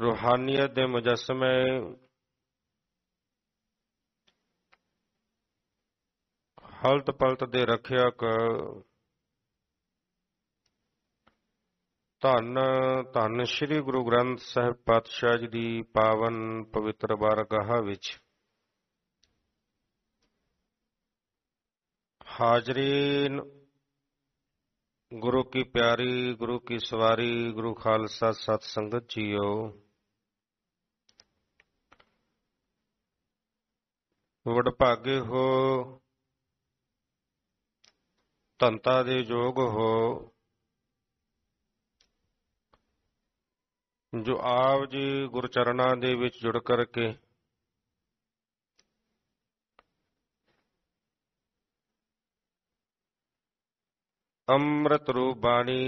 ਰੂਹਾਨੀਅਤ ਦੇ ਮੁਜਸਮੇ ਹਲਤ ਪਲਤ ਦੇ ਕ ਧੰਨ ਧੰਨ ਸ੍ਰੀ ਗੁਰੂ ਗ੍ਰੰਥ ਸਾਹਿਬ ਪਾਤਸ਼ਾਹ ਜੀ ਦੀ ਪਾਵਨ ਪਵਿੱਤਰ ਬਾਰਗਾਹ ਵਿੱਚ ਹਾਜ਼ਰੀਨ ਗੁਰੂ ਕੀ ਪਿਆਰੀ ਗੁਰੂ ਕੀ ਸਵਾਰੀ ਗੁਰੂ ਖਾਲਸਾ ਸਤ ਸੰਗਤ ਜੀਓ ਵਡਭਾਗੇ ਹੋ ਤੰਤਾ ਦੇ ਯੋਗ ਹੋ ਜੋ ਆਪ ਜੀ ਗੁਰ ਚਰਨਾਂ ਦੇ ਵਿੱਚ ਜੁੜ ਕਰਕੇ ਅੰਮ੍ਰਿਤ ਰੂਪ ਬਾਣੀ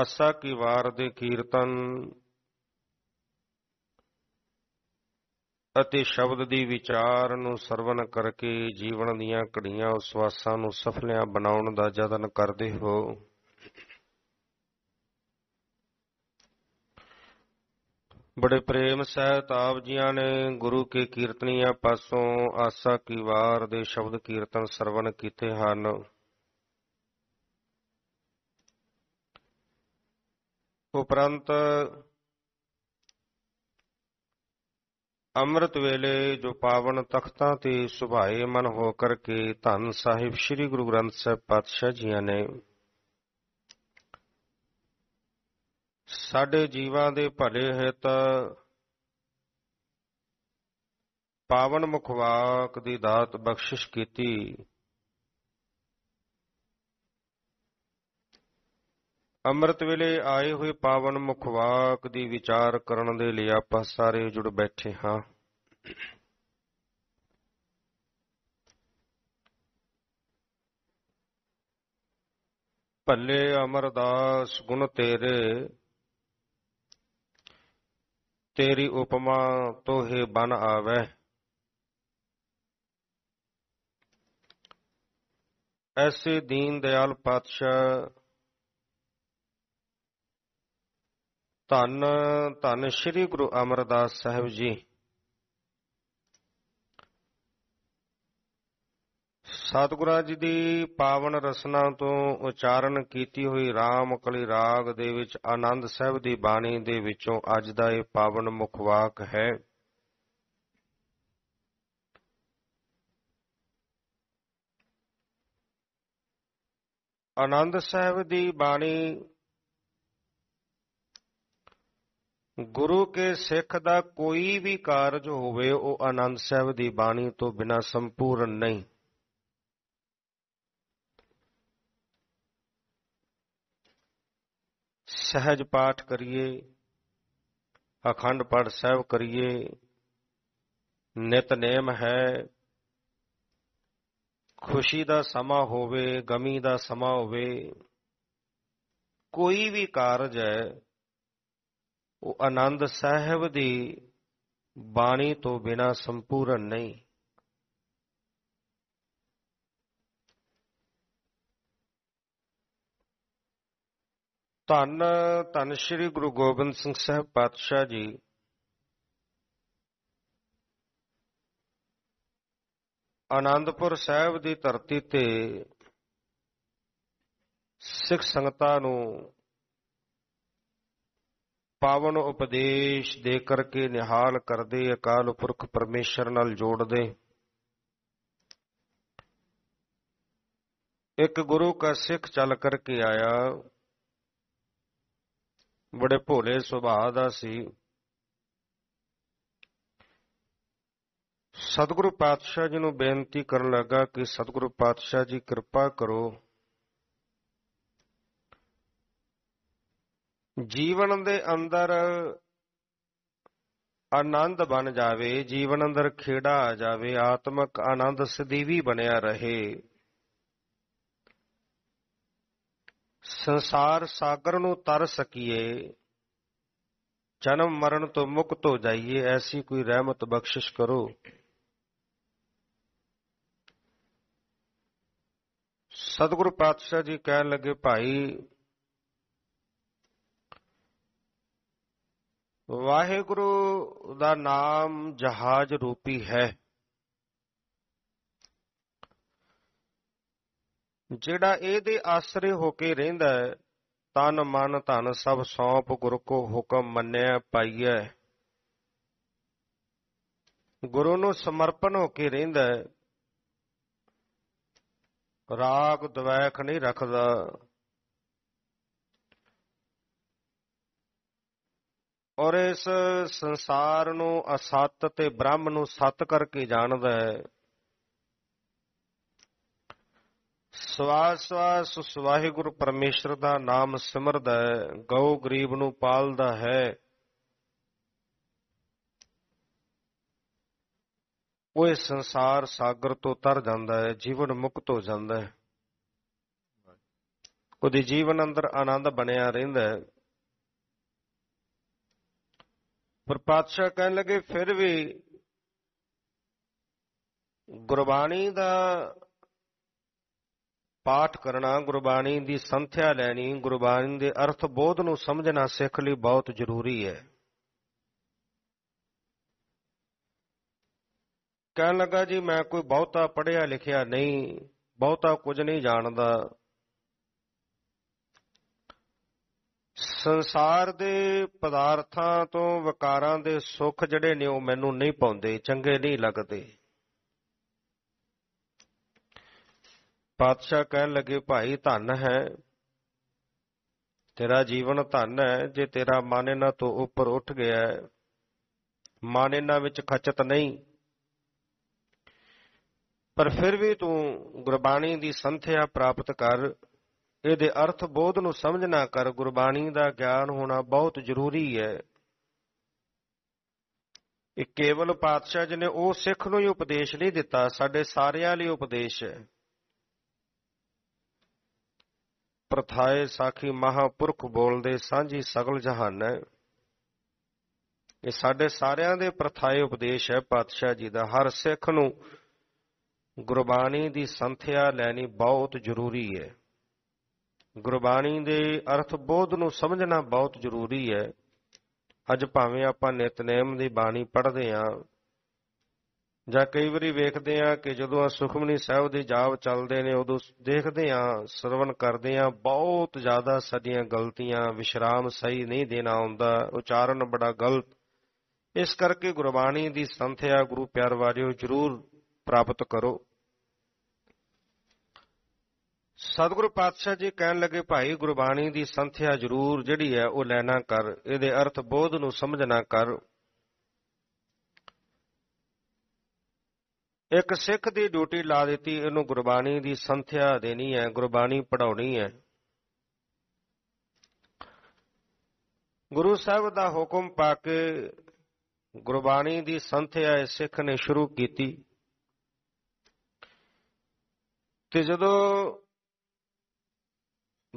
ਆਸਾ ਕੀ ਵਾਰ ਦੇ ਕੀਰਤਨ ਅਤੇ ਸ਼ਬਦ ਦੀ ਵਿਚਾਰ ਨੂੰ ਸਰਵਨ ਕਰਕੇ ਜੀਵਨ ਦੀਆਂ ਕੜੀਆਂ ਉਸਵਾਸਾਂ ਨੂੰ ਸਫਲਿਆਂ ਬਣਾਉਣ ਦਾ ਯਤਨ ਕਰਦੇ ਹੋ ਬੜੇ ਪ੍ਰੇਮ ਸਹਿਤ ਆਪ ਜੀਆਂ ਨੇ ਗੁਰੂ ਕੇ ਕੀਰਤਨੀਆਂ ਪਾਸੋਂ ਆਸਾ ਕੀ ਵਾਰ ਦੇ ਸ਼ਬਦ ਕੀਰਤਨ ਸਰਵਨ ਕੀਤੇ ਹਨ ਉਪਰੰਤ ਅੰਮ੍ਰਿਤ ਵੇਲੇ ਜੋ ਪਾਵਨ ਤਖਤਾਂ ਤੇ ਸੁਭਾਏ ਮਨ ਹੋ ਕਰਕੇ ਧੰਨ ਸਾਹਿਬ ਸ੍ਰੀ ਗੁਰੂ ਗ੍ਰੰਥ ਸਾਹਿਬ ਪਾਤਸ਼ਾਹ ਜੀਆਂ ਨੇ ਸਾਡੇ ਜੀਵਾਂ ਦੇ ਭਲੇ ਹਿਤ ਪਾਵਨ ਮੁਖਵਾਕ ਦੀ ਦਾਤ ਬਖਸ਼ਿਸ਼ ਕੀਤੀ ਅੰਮ੍ਰਿਤ ਵੇਲੇ ਆਏ ਹੋਏ ਪਾਵਨ ਮੁਖਵਾਕ ਦੀ ਵਿਚਾਰ ਕਰਨ ਦੇ ਲਈ ਆਪਾਂ ਸਾਰੇ ਜੁੜ ਬੈਠੇ ਹਾਂ ਪੱਲੇ ਅਮਰਦਾਸ ਗੁਣ ਤੇਰੇ ਤੇਰੀ ਉਪਮਾ ਤੋਹੇ ਬਨ ਆਵੇ ਐਸੇ ਦੀਨ ਦਿਆਲ ਪਾਤਸ਼ਾਹ ਧੰਨ ਧੰਨ ਸ੍ਰੀ ਗੁਰੂ ਅਮਰਦਾਸ ਸਾਹਿਬ ਜੀ ਸਤਿਗੁਰਾਂ ਜੀ ਦੀ ਪਾਵਨ ਰਸਨਾ ਤੋਂ ਉਚਾਰਨ ਕੀਤੀ ਹੋਈ ਰਾਮ ਕਲੀ ਰਾਗ ਦੇ ਵਿੱਚ ਆਨੰਦ ਸਾਹਿਬ ਦੀ ਬਾਣੀ ਦੇ ਵਿੱਚੋਂ ਅੱਜ ਦਾ ਇਹ ਪਾਵਨ ਮੁਖਵਾਕ ਹੈ ਆਨੰਦ ਸਾਹਿਬ ਦੀ ਬਾਣੀ ਗੁਰੂ ਕੇ ਸਿੱਖ ਦਾ ਕੋਈ ਵੀ ਕਾਰਜ ਹੋਵੇ ਉਹ ਆਨੰਦ ਸਾਹਿਬ ਦੀ ਬਾਣੀ ਤੋਂ ਬਿਨਾ ਸੰਪੂਰਨ ਨਹੀਂ ਸਹਿਜ ਪਾਠ ਕਰੀਏ ਅਖੰਡ ਪਾਠ ਸਾਹਿਬ ਕਰੀਏ ਨਿਤਨੇਮ ਹੈ ਖੁਸ਼ੀ ਦਾ ਸਮਾਂ ਹੋਵੇ ਗਮੀ ਦਾ ਸਮਾਂ ਹੋਵੇ ਕੋਈ ਵੀ ਕਾਰਜ ਹੈ ਉਹ ਆਨੰਦ ਸਾਹਿਬ ਦੀ ਬਾਣੀ ਤੋਂ ਬਿਨਾ ਸੰਪੂਰਨ ਨਹੀਂ ਧੰਨ ਧੰਨ ਸ੍ਰੀ ਗੁਰੂ ਗੋਬਿੰਦ ਸਿੰਘ ਸਾਹਿਬ ਪਾਤਸ਼ਾਹ ਜੀ ਆਨੰਦਪੁਰ ਸਾਹਿਬ ਦੀ ਧਰਤੀ ਤੇ ਸਿੱਖ ਸੰਗਤਾਂ ਨੂੰ ਪਾਵਨ ਉਪਦੇਸ਼ ਦੇ ਕਰਕੇ ਨਿਹਾਲ ਕਰਦੇ ਅਕਾਲ ਪੁਰਖ ਪਰਮੇਸ਼ਰ ਨਾਲ ਜੋੜਦੇ ਇੱਕ ਗੁਰੂ ਕਾ ਸਿੱਖ ਚੱਲ ਕਰਕੇ ਆਇਆ ਬੜੇ ਭੋਲੇ ਸੁਭਾਅ ਦਾ ਸੀ ਸਤਿਗੁਰੂ ਪਾਤਸ਼ਾਹ ਜੀ ਨੂੰ ਬੇਨਤੀ ਕਰਨ ਲੱਗਾ ਕਿ ਸਤਿਗੁਰੂ ਪਾਤਸ਼ਾਹ ਜੀ ਕਿਰਪਾ ਕਰੋ ਜੀਵਨ ਦੇ ਅੰਦਰ ਆਨੰਦ ਬਣ ਜਾਵੇ ਜੀਵਨ ਅੰਦਰ ਖੇੜਾ ਆ ਜਾਵੇ ਆਤਮਿਕ ਆਨੰਦ ਸਦੀਵੀ ਬਣਿਆ ਰਹੇ ਸੰਸਾਰ ਸਾਗਰ ਨੂੰ ਤਰ ਸਕੀਏ ਜਨਮ ਮਰਨ ਤੋਂ ਮੁਕਤ ਹੋ ਜਾਈਏ ਐਸੀ ਕੋਈ ਰਹਿਮਤ ਬਖਸ਼ਿਸ਼ ਕਰੋ ਸਤਿਗੁਰੂ ਪਾਤਸ਼ਾਹ ਜੀ ਕਹਿਣ ਲੱਗੇ ਭਾਈ ਵਾਹਿਗੁਰੂ ਦਾ ਨਾਮ ਜਹਾਜ਼ ਰੂਪੀ ਹੈ ਜਿਹੜਾ ਇਹਦੇ ਆਸਰੇ ਹੋ ਕੇ ਰਹਿੰਦਾ ਹੈ ਤਨ ਮਨ ਧਨ ਸਭ ਸੌਂਪ ਗੁਰ ਕੋ ਹੁਕਮ ਮੰਨਿਆ ਪਾਈਐ ਗੁਰੂ ਨੂੰ ਸਮਰਪਣ ਹੋ ਕੇ ਰਹਿੰਦਾ ਹੈ ਰਾਗ ਦਵੈਖ ਨਹੀਂ ਰੱਖਦਾ ਔਰ ਇਸ ਸੰਸਾਰ ਨੂੰ ਅਸਤ ਤੇ ਬ੍ਰਹਮ ਨੂੰ ਸਤ ਕਰਕੇ ਜਾਣਦਾ ਹੈ ਸਵਾਸ ਸਵਾਸ ਗੁਰ ਪਰਮੇਸ਼ਰ ਦਾ ਨਾਮ ਸਿਮਰਦਾ ਹੈ ਗਉ ਗਰੀਬ ਨੂੰ ਪਾਲਦਾ ਹੈ ਉਹ ਇਸ ਸੰਸਾਰ ਸਾਗਰ ਤੋਂ ਤਰ ਜਾਂਦਾ ਹੈ ਜੀਵਨ ਮੁਕਤ ਹੋ ਜਾਂਦਾ ਹੈ ਉਹਦੇ ਜੀਵਨ ਅੰਦਰ ਆਨੰਦ ਬਣਿਆ ਰਹਿੰਦਾ ਹੈ ਪਰ ਪਾਤਸ਼ਾਹ ਕਹਿਣ ਲੱਗੇ ਫਿਰ ਵੀ ਗੁਰਬਾਣੀ ਦਾ ਪਾਠ ਕਰਨਾ ਗੁਰਬਾਣੀ ਦੀ ਸੰਥਿਆ ਲੈਣੀ ਗੁਰਬਾਣੀ ਦੇ ਅਰਥ ਬੋਧ ਨੂੰ ਸਮਝਣਾ ਸਿੱਖ ਲਈ ਬਹੁਤ ਜ਼ਰੂਰੀ ਹੈ ਕਹਿਣ ਲੱਗਾ ਜੀ ਮੈਂ ਕੋਈ ਬਹੁਤਾ ਪੜਿਆ ਲਿਖਿਆ ਨਹੀਂ ਬਹੁਤਾ ਕੁਝ ਨਹੀਂ ਜਾਣਦਾ ਸੰਸਾਰ ਦੇ ਪਦਾਰਥਾਂ ਤੋਂ ਵਿਕਾਰਾਂ ਦੇ ਸੁੱਖ ਜਿਹੜੇ ਨੇ ਉਹ ਮੈਨੂੰ ਨਹੀਂ ਪਾਉਂਦੇ ਚੰਗੇ ਨਹੀਂ ਲੱਗਦੇ ਪਾਤਸ਼ਾਹ ਕਹਿਣ ਲੱਗੇ ਭਾਈ ਧਨ ਹੈ ਤੇਰਾ ਜੀਵਨ ਧਨ ਹੈ ਜੇ ਤੇਰਾ ਮਨ ਇਹਨਾਂ ਤੋਂ ਉੱਪਰ ਉੱਠ ਗਿਆ ਹੈ ਮਨ ਇਹਨਾਂ ਵਿੱਚ ਖਚਤ ਨਹੀਂ ਪਰ ਫਿਰ ਵੀ ਤੂੰ ਗੁਰਬਾਣੀ ਦੀ ਸੰਥਿਆ ਪ੍ਰਾਪਤ ਕਰ ਇਹਦੇ ਅਰਥ ਬੋਧ ਨੂੰ ਸਮਝਣਾ ਕਰ ਗੁਰਬਾਣੀ ਦਾ ਗਿਆਨ ਹੋਣਾ ਬਹੁਤ ਜ਼ਰੂਰੀ ਹੈ ਇਹ ਕੇਵਲ ਪਾਤਸ਼ਾਹ ਜੀ ਨੇ ਉਹ ਸਿੱਖ ਨੂੰ ਹੀ ਉਪਦੇਸ਼ ਨਹੀਂ ਦਿੱਤਾ ਸਾਡੇ ਸਾਰਿਆਂ ਲਈ ਉਪਦੇਸ਼ ਹੈ ਪ੍ਰਥਾਏ ਸਾਖੀ ਮਹਾਪੁਰਖ ਬੋਲਦੇ ਸਾਂਝੀ ਸਗਲ ਜਹਾਨੈ ਇਹ ਸਾਡੇ ਸਾਰਿਆਂ ਦੇ ਪ੍ਰਥਾਏ ਉਪਦੇਸ਼ ਹੈ ਪਾਤਸ਼ਾਹ ਜੀ ਦਾ ਹਰ ਸਿੱਖ ਨੂੰ ਗੁਰਬਾਣੀ ਦੀ ਸੰਥਿਆ ਲੈਣੀ ਬਹੁਤ ਜ਼ਰੂਰੀ ਹੈ ਗੁਰਬਾਣੀ ਦੇ ਅਰਥ ਬੋਧ ਨੂੰ ਸਮਝਣਾ ਬਹੁਤ ਜ਼ਰੂਰੀ ਹੈ ਅੱਜ ਭਾਵੇਂ ਆਪਾਂ ਨਿਤਨੇਮ ਦੀ ਬਾਣੀ ਪੜ੍ਹਦੇ ਆਂ ਜਾਂ ਕਈ ਵਾਰੀ ਵੇਖਦੇ ਆ ਕਿ ਜਦੋਂ ਆ ਸੁਖਮਨੀ ਸਾਹਿਬ ਦੇ ਜਾਪ ਚੱਲਦੇ ਨੇ ਉਦੋਂ ਦੇਖਦੇ ਆ ਸਰਵਣ ਕਰਦੇ ਆ ਬਹੁਤ ਜ਼ਿਆਦਾ ਸਾਡੀਆਂ ਗਲਤੀਆਂ ਵਿਸ਼ਰਾਮ ਸਹੀ ਨਹੀਂ ਦੇਣਾ ਹੁੰਦਾ ਉਚਾਰਨ ਬੜਾ ਗਲਤ ਇਸ ਕਰਕੇ ਗੁਰਬਾਣੀ ਦੀ ਸੰਥਿਆ ਗੁਰੂ ਪਿਆਰ ਵਾਲਿਓ ਜਰੂਰ ਪ੍ਰਾਪਤ ਕਰੋ ਸਤਿਗੁਰੂ ਪਾਤਸ਼ਾਹ ਜੀ ਕਹਿਣ ਲੱਗੇ ਭਾਈ ਗੁਰਬਾਣੀ ਦੀ ਸੰਥਿਆ ਜ਼ਰੂਰ ਜਿਹੜੀ ਹੈ ਉਹ ਲੈਣਾ ਕਰ ਇਹਦੇ ਅਰਥ ਬੋਧ ਨੂੰ ਸਮਝਣਾ ਕਰ ਇੱਕ ਸਿੱਖ ਦੀ ਡਿਊਟੀ ਲਾ ਦਿੱਤੀ ਇਹਨੂੰ ਗੁਰਬਾਣੀ ਦੀ ਸੰਥਿਆ ਦੇਣੀ ਹੈ ਗੁਰਬਾਣੀ ਪੜਾਉਣੀ ਹੈ ਗੁਰੂ ਸਾਹਿਬ ਦਾ ਹੁਕਮ ਪਾ ਕੇ ਗੁਰਬਾਣੀ ਦੀ ਸੰਥਿਆ ਇਸ ਸਿੱਖ ਨੇ ਸ਼ੁਰੂ ਕੀਤੀ ਤੇ ਜਦੋਂ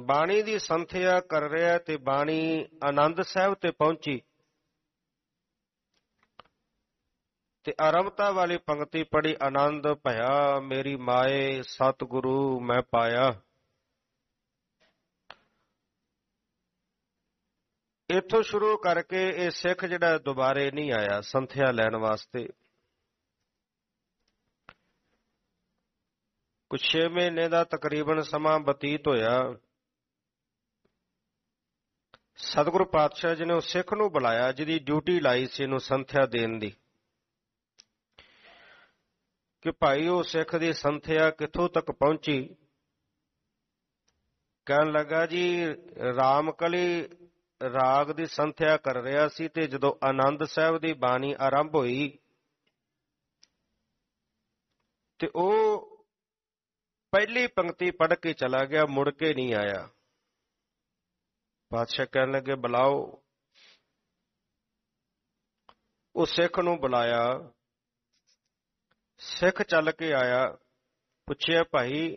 ਬਾਣੀ ਦੀ ਸੰਥਿਆ ਕਰ ਰਿਹਾ ਤੇ ਬਾਣੀ ਆਨੰਦ ਸਾਹਿਬ ਤੇ ਪਹੁੰਚੀ ਤੇ ਆਰੰਭਤਾ ਵਾਲੀ ਪੰਕਤੀ ਪੜੀ ਆਨੰਦ ਭਇਆ ਮੇਰੀ ਮਾਏ ਸਤਿਗੁਰੂ ਮੈਂ ਪਾਇਆ ਇੱਥੋਂ ਸ਼ੁਰੂ ਕਰਕੇ ਇਹ ਸਿੱਖ ਜਿਹੜਾ ਦੁਬਾਰੇ ਨਹੀਂ ਆਇਆ ਸੰਥਿਆ ਲੈਣ ਵਾਸਤੇ ਕੁਛ 6 ਮਹੀਨੇ ਦਾ ਤਕਰੀਬਨ ਸਮਾਂ ਬਤੀਤ ਹੋਇਆ ਸਤਿਗੁਰੂ ਪਾਤਸ਼ਾਹ ਜੀ ਨੇ ਉਸ ਸਿੱਖ ਨੂੰ ਬੁਲਾਇਆ ਜਿਹਦੀ ਡਿਊਟੀ ਲਾਈ ਸੀ ਇਹਨੂੰ ਸੰਥਿਆ ਦੇਣ ਦੀ ਕਿ ਭਾਈ ਉਹ ਸਿੱਖ ਦੀ ਸੰਥਿਆ ਕਿੱਥੋਂ ਤੱਕ ਪਹੁੰਚੀ ਕਹਿਣ ਲੱਗਾ ਜੀ ਰਾਮਕਲੀ ਰਾਗ ਦੀ ਸੰਥਿਆ ਕਰ ਰਿਹਾ ਸੀ ਤੇ ਜਦੋਂ ਆਨੰਦ ਸਾਹਿਬ ਦੀ ਬਾਣੀ ਆਰੰਭ ਹੋਈ ਤੇ ਉਹ ਪਹਿਲੀ ਪੰਕਤੀ ਪੜ੍ਹ ਕੇ ਚਲਾ ਗਿਆ ਮੁੜ ਕੇ ਨਹੀਂ ਆਇਆ ਪਾਤਸ਼ਾਹ ਕਹਿਣ ਲੱਗੇ ਬੁਲਾਓ ਉਹ ਸਿੱਖ ਨੂੰ ਬੁਲਾਇਆ ਸਿੱਖ ਚੱਲ ਕੇ ਆਇਆ ਪੁੱਛਿਆ ਭਾਈ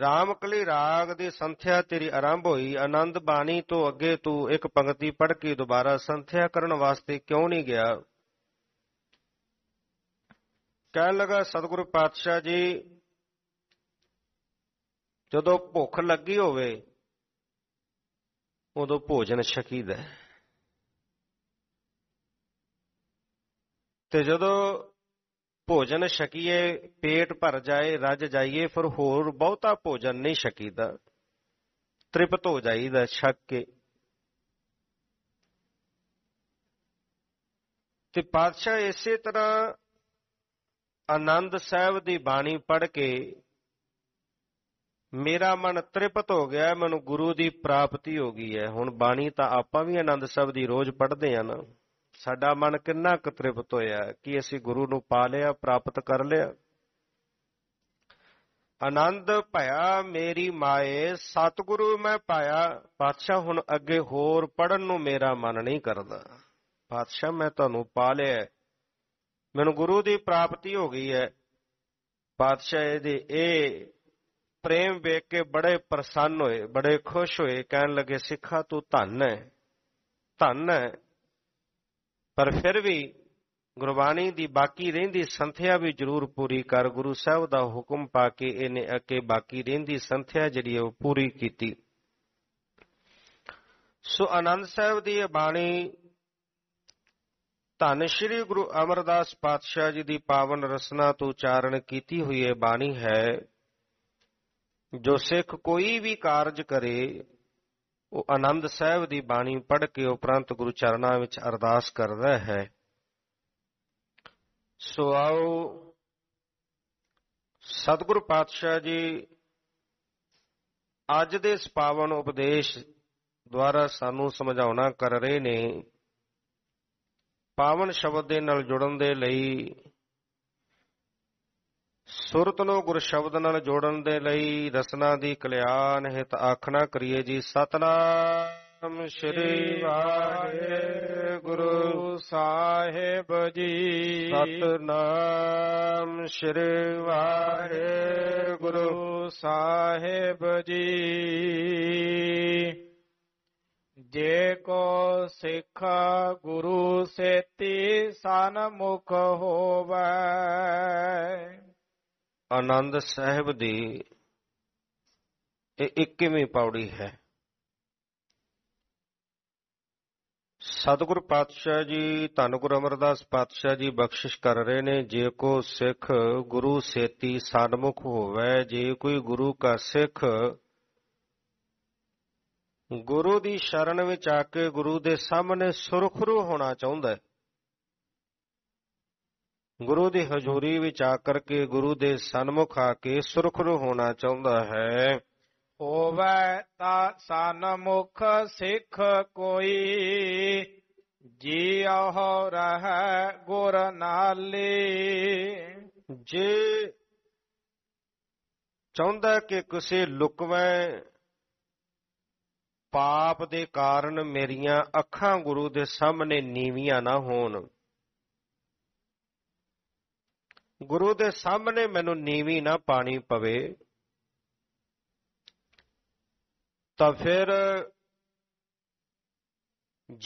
ਰਾਮਕਲੀ ਰਾਗ ਦੀ ਸੰਥਿਆ ਤੇਰੀ ਆਰੰਭ ਹੋਈ ਆਨੰਦ ਬਾਣੀ ਤੋਂ ਅੱਗੇ ਤੂੰ ਇੱਕ ਪੰਕਤੀ ਪੜ੍ਹ ਕੇ ਦੁਬਾਰਾ ਸੰਥਿਆ ਕਰਨ ਵਾਸਤੇ ਕਿਉਂ ਨਹੀਂ ਗਿਆ ਕਹਿ ਲਗਾ ਸਤਿਗੁਰੂ ਪਾਤਸ਼ਾਹ ਜੀ ਜਦੋਂ ਭੁੱਖ ਲੱਗੀ ਹੋਵੇ ਉਦੋਂ ਭੋਜਨ ਛਕੀਦਾ ਤੇ ਜਦੋਂ ਭੋਜਨ ਛਕੀਏ ਪੇਟ ਭਰ ਜਾਏ ਰੱਜ ਜਾਈਏ ਫਿਰ ਹੋਰ ਬਹੁਤਾ ਭੋਜਨ ਨਹੀਂ ਛਕੀਦਾ ਤ੍ਰਿਪਤ ਹੋ ਜਾਈਦਾ ਛੱਕ ਕੇ ਤੇ ਪਾਤਸ਼ਾਹ ਇਸੇ ਤਰ੍ਹਾਂ ਆਨੰਦ ਸਾਹਿਬ ਦੀ ਬਾਣੀ ਪੜ੍ਹ ਕੇ ਮੇਰਾ ਮਨ ਤ੍ਰਿਪਤ ਹੋ ਗਿਆ ਮੈਨੂੰ ਗੁਰੂ ਦੀ ਪ੍ਰਾਪਤੀ ਹੋ ਗਈ ਹੈ ਹੁਣ ਬਾਣੀ ਤਾਂ ਆਪਾਂ ਵੀ ਆਨੰਦ ਸਾਹਿਬ ਦੀ ਰੋਜ਼ ਪੜ੍ਹਦੇ ਆ ਨਾ ਸਾਡਾ ਮਨ ਕਿੰਨਾ ਕਤ੍ਰਿਪਤ ਹੋਇਆ ਕਿ ਅਸੀਂ ਗੁਰੂ ਨੂੰ ਪਾ ਲਿਆ ਪ੍ਰਾਪਤ ਕਰ ਲਿਆ ਆਨੰਦ ਭਇਆ ਮੇਰੀ ਮਾਏ ਸਤਿਗੁਰੂ ਮੈਂ ਪਾਇਆ ਪਾਤਸ਼ਾਹ ਹੁਣ ਅੱਗੇ ਹੋਰ ਪੜਨ ਨੂੰ ਮੇਰਾ ਮਨ ਨਹੀਂ ਕਰਦਾ ਪਾਤਸ਼ਾਹ ਮੈਂ ਤੁਹਾਨੂੰ ਪਾ ਲਿਆ ਮੈਨੂੰ ਗੁਰੂ ਦੀ ਪ੍ਰਾਪਤੀ ਹੋ ਗਈ ਹੈ ਪਾਤਸ਼ਾਹ ਦੇ ਇਹ ਪ੍ਰੇਮ ਵੇਖ ਕੇ ਬੜੇ ਪ੍ਰਸੰਨ ਹੋਏ ਬੜੇ ਖੁਸ਼ ਹੋਏ ਕਹਿਣ ਲੱਗੇ ਸਿੱਖਾ ਤੂੰ ਧੰਨ ਹੈ ਧੰਨ ਹੈ ਪਰ ਫਿਰ ਵੀ ਗੁਰਬਾਣੀ ਦੀ ਬਾਕੀ ਰਹਿੰਦੀ ਸੰਥਿਆ ਵੀ ਜ਼ਰੂਰ ਪੂਰੀ ਕਰ ਗੁਰੂ ਸਾਹਿਬ ਦਾ ਹੁਕਮ ਪਾ ਕੇ ਇਹਨੇ ਅੱਕੇ ਬਾਕੀ ਰਹਿੰਦੀ ਸੰਥਿਆ ਜਿਹੜੀ ਉਹ ਪੂਰੀ ਕੀਤੀ ਸੋ ਆਨੰਦ ਸਾਹਿਬ ਦੀ ਇਹ ਬਾਣੀ ਧੰਨ ਸ਼੍ਰੀ ਗੁਰੂ ਅਮਰਦਾਸ ਪਾਤਸ਼ਾਹ ਜੀ ਦੀ ਪਾਵਨ ਰਸਨਾ ਤੋਂ ਉਚਾਰਨ ਕੀਤੀ ਹੋਈ ਇਹ ਬਾਣੀ ਹੈ ਜੋ ਸਿੱਖ ਕੋਈ ਵੀ ਕਾਰਜ ਕਰੇ ਉਹ ਆਨੰਦ ਸਾਹਿਬ ਦੀ ਬਾਣੀ ਪੜ੍ਹ ਕੇ ਉਪਰੰਤ ਗੁਰੂ ਚਰਨਾਂ ਵਿੱਚ ਅਰਦਾਸ ਕਰਦਾ ਹੈ ਸੋ ਆਓ ਸਤਿਗੁਰ ਪਾਤਸ਼ਾਹ ਜੀ ਅੱਜ ਦੇ ਇਸ ਪਾਵਨ ਉਪਦੇਸ਼ ਦੁਆਰਾ ਸਾਨੂੰ ਸਮਝਾਉਣਾ ਕਰ ਰਹੇ ਨੇ ਪਾਵਨ ਸ਼ਬਦ ਦੇ ਨਾਲ ਜੁੜਨ ਦੇ ਲਈ ਸੁਰਤ ਨੂੰ ਗੁਰ ਸ਼ਬਦ ਨਾਲ ਜੋੜਨ ਦੇ ਲਈ ਰਸਨਾ ਦੀ ਕਲਿਆਣ ਹਿਤ ਆਖਣਾ ਕਰੀਏ ਜੀ ਸਤਨਾਮ ਸ੍ਰੀ ਵਾਹਿਗੁਰੂ ਸਾਹਿਬ ਜੀ ਸਤਨਾਮ ਸ੍ਰੀ ਵਾਹਿਗੁਰੂ ਸਾਹਿਬ ਜੀ ਜੇ ਕੋ ਸਿੱਖ ਗੁਰੂ ਸੇਤੀ ਸਨਮੁਖ ਹੋਵੇ ਆਨੰਦ ਸਾਹਿਬ ਦੀ ਇਹ 21ਵੀਂ ਪੌੜੀ ਹੈ ਸਤਿਗੁਰ ਪਾਤਸ਼ਾਹ ਜੀ ਧੰਨ ਗੁਰ ਅਮਰਦਾਸ ਪਾਤਸ਼ਾਹ ਜੀ ਬਖਸ਼ਿਸ਼ ਕਰ ਰਹੇ ਨੇ ਜੇ ਕੋ ਸਿੱਖ ਗੁਰੂ ਸੇਤੀ ਸਨਮੁਖ ਹੋਵੇ ਜੇ ਕੋਈ ਗੁਰੂ ਕਾ ਸਿੱਖ ਗੁਰੂ ਦੀ ਸ਼ਰਨ ਵਿੱਚ ਆ ਕੇ ਗੁਰੂ ਦੇ ਸਾਹਮਣੇ ਸੁਰਖਰੂ ਹੋਣਾ ਚਾਹੁੰਦਾ ਹੈ ਗੁਰੂ ਦੀ ਹਜ਼ੂਰੀ ਵਿੱਚ ਆ ਕਰਕੇ ਗੁਰੂ ਦੇ ਸਨਮੁਖ ਆ ਕੇ ਸੁਰਖਰੂ ਹੋਣਾ ਚਾਹੁੰਦਾ ਹੈ ਹੋਵੇ ਤਾਂ ਸਨਮੁਖ ਸਿੱਖ ਕੋਈ ਆਹ ਰਹਿ ਗੁਰ ਨਾਲੇ ਜੇ ਚਾਹੁੰਦਾ ਕਿ ਕਿਸੇ ਲੁਕਵੇਂ ਪਾਪ ਦੇ ਕਾਰਨ ਮੇਰੀਆਂ ਅੱਖਾਂ ਗੁਰੂ ਦੇ ਸਾਹਮਣੇ ਨੀਵੀਆਂ ਨਾ ਹੋਣ ਗੁਰੂ ਦੇ ਸਾਹਮਣੇ ਮੈਨੂੰ ਨੀਵੀਂ ਨਾ ਪਾਣੀ ਪਵੇ ਤਾਂ ਫਿਰ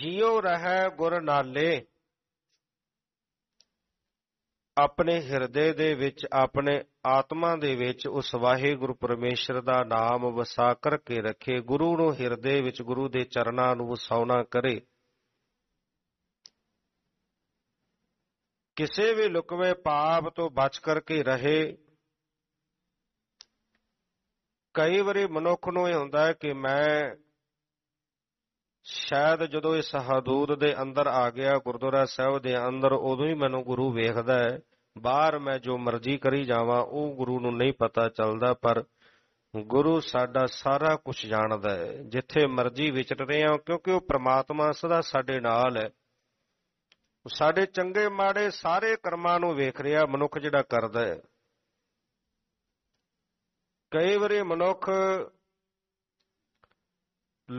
ਜਿਉ ਰਹਿ ਗੁਰ ਨਾਲੇ ਆਪਣੇ ਹਿਰਦੇ ਦੇ ਵਿੱਚ ਆਪਣੇ ਆਤਮਾ ਦੇ ਵਿੱਚ ਉਸ ਵਾਹਿਗੁਰੂ ਪਰਮੇਸ਼ਰ ਦਾ ਨਾਮ ਵਸਾ ਕਰਕੇ ਰੱਖੇ ਗੁਰੂ ਨੂੰ ਹਿਰਦੇ ਵਿੱਚ ਗੁਰੂ ਦੇ ਚਰਨਾਂ ਨੂੰ ਵਸਾਉਣਾ ਕਰੇ ਕਿਸੇ ਵੀ ਲੁਕਵੇ ਪਾਪ ਤੋਂ ਬਚ ਕਰਕੇ ਰਹੇ ਕਈ ਵਾਰੀ ਮਨੁੱਖ ਨੂੰ ਇਹ ਹੁੰਦਾ ਹੈ ਕਿ ਮੈਂ ਸ਼ਾਇਦ ਜਦੋਂ ਇਸ ਹਦੂਦ ਦੇ ਅੰਦਰ ਆ ਗਿਆ ਗੁਰਦੁਆਰਾ ਸਾਹਿਬ ਦੇ ਅੰਦਰ ਉਦੋਂ ਹੀ ਮੈਨੂੰ ਗੁਰੂ ਵੇਖਦਾ ਹੈ ਬਾਹਰ ਮੈਂ ਜੋ ਮਰਜ਼ੀ ਕਰੀ ਜਾਵਾਂ ਉਹ ਗੁਰੂ ਨੂੰ ਨਹੀਂ ਪਤਾ ਚੱਲਦਾ ਪਰ ਗੁਰੂ ਸਾਡਾ ਸਾਰਾ ਕੁਝ ਜਾਣਦਾ ਹੈ ਜਿੱਥੇ ਮਰਜ਼ੀ ਵਿਚਰ ਰਹੇ ਹਾਂ ਕਿਉਂਕਿ ਉਹ ਪ੍ਰਮਾਤਮਾ ਸਦਾ ਸਾਡੇ ਨਾਲ ਹੈ ਉਹ ਸਾਡੇ ਚੰਗੇ ਮਾੜੇ ਸਾਰੇ ਕਰਮਾਂ ਨੂੰ ਵੇਖ ਰਿਹਾ ਮਨੁੱਖ ਜਿਹੜਾ ਕਰਦਾ ਹੈ ਕਈ ਵਾਰੀ ਮਨੁੱਖ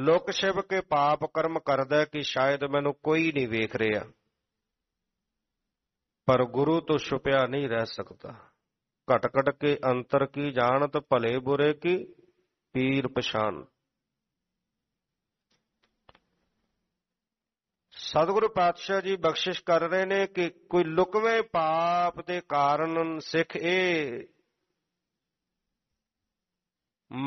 ਲੋਕ ਸ਼ਿਵ ਕੇ ਪਾਪ ਕਰਮ ਕਰਦਾ ਕਿ ਸ਼ਾਇਦ ਮੈਨੂੰ ਕੋਈ ਨਹੀਂ ਵੇਖ ਰਿਹਾ ਪਰ ਗੁਰੂ ਤੋਂ ਛੁਪਿਆ ਨਹੀਂ ਰਹਿ ਸਕਦਾ ਘਟ ਘਟ ਕੇ ਅੰਤਰ ਕੀ ਜਾਣਤ ਭਲੇ ਬੁਰੇ ਕੀ ਪੀਰ ਪਛਾਨ ਸਤਿਗੁਰੂ ਪਾਤਸ਼ਾਹ ਜੀ ਬਖਸ਼ਿਸ਼ ਕਰ ਰਹੇ ਨੇ ਕਿ ਕੋਈ ਲੁਕਵੇਂ ਪਾਪ ਦੇ ਕਾਰਨ ਸਿੱਖ ਇਹ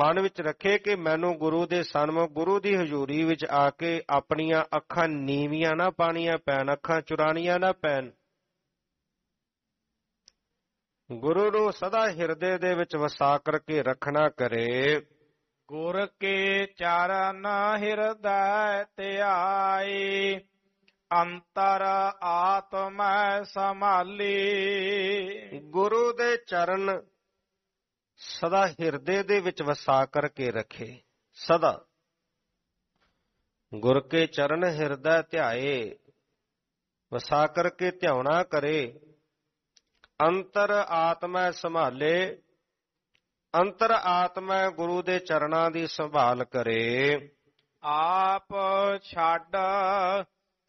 ਮਨ ਵਿੱਚ ਰੱਖੇ ਕਿ ਮੈਨੂੰ ਗੁਰੂ ਦੇ ਸਨਮੁਖ ਗੁਰੂ ਦੀ ਹਜ਼ੂਰੀ ਵਿੱਚ ਆ ਕੇ ਆਪਣੀਆਂ ਅੱਖਾਂ ਨੀਵੀਆਂ ਨਾ ਪਾਣੀਆਂ ਪੈਣ ਅੱਖਾਂ ਚੁਰਾਣੀਆਂ ਨਾ ਪੈਣ ਗੁਰੂ ਨੂੰ ਸਦਾ ਹਿਰਦੇ ਦੇ ਵਿੱਚ ਵਸਾ ਕਰਕੇ ਰੱਖਣਾ ਕਰੇ ਗੁਰ ਕੇ ਚਰਨ ਹਿਰਦੈ ਧਿਆਈ ਅੰਤਰ ਆਤਮੈ ਸਮਾਲੀ ਗੁਰੂ ਦੇ ਚਰਨ ਸਦਾ ਹਿਰਦੇ ਦੇ ਵਿੱਚ ਵਸਾ ਕਰਕੇ ਰੱਖੇ ਸਦਾ ਗੁਰ ਕੇ ਚਰਨ ਹਿਰਦਾ ਧਿਆਏ ਵਸਾ ਕਰਕੇ ਧਿਆਉਣਾ ਕਰੇ ਅੰਤਰ ਆਤਮੈ ਸੰਭਾਲੇ ਅੰਤਰ ਆਤਮੈ ਗੁਰੂ ਦੇ ਚਰਨਾਂ ਦੀ ਸੰਭਾਲ ਕਰੇ ਆਪ ਛੱਡ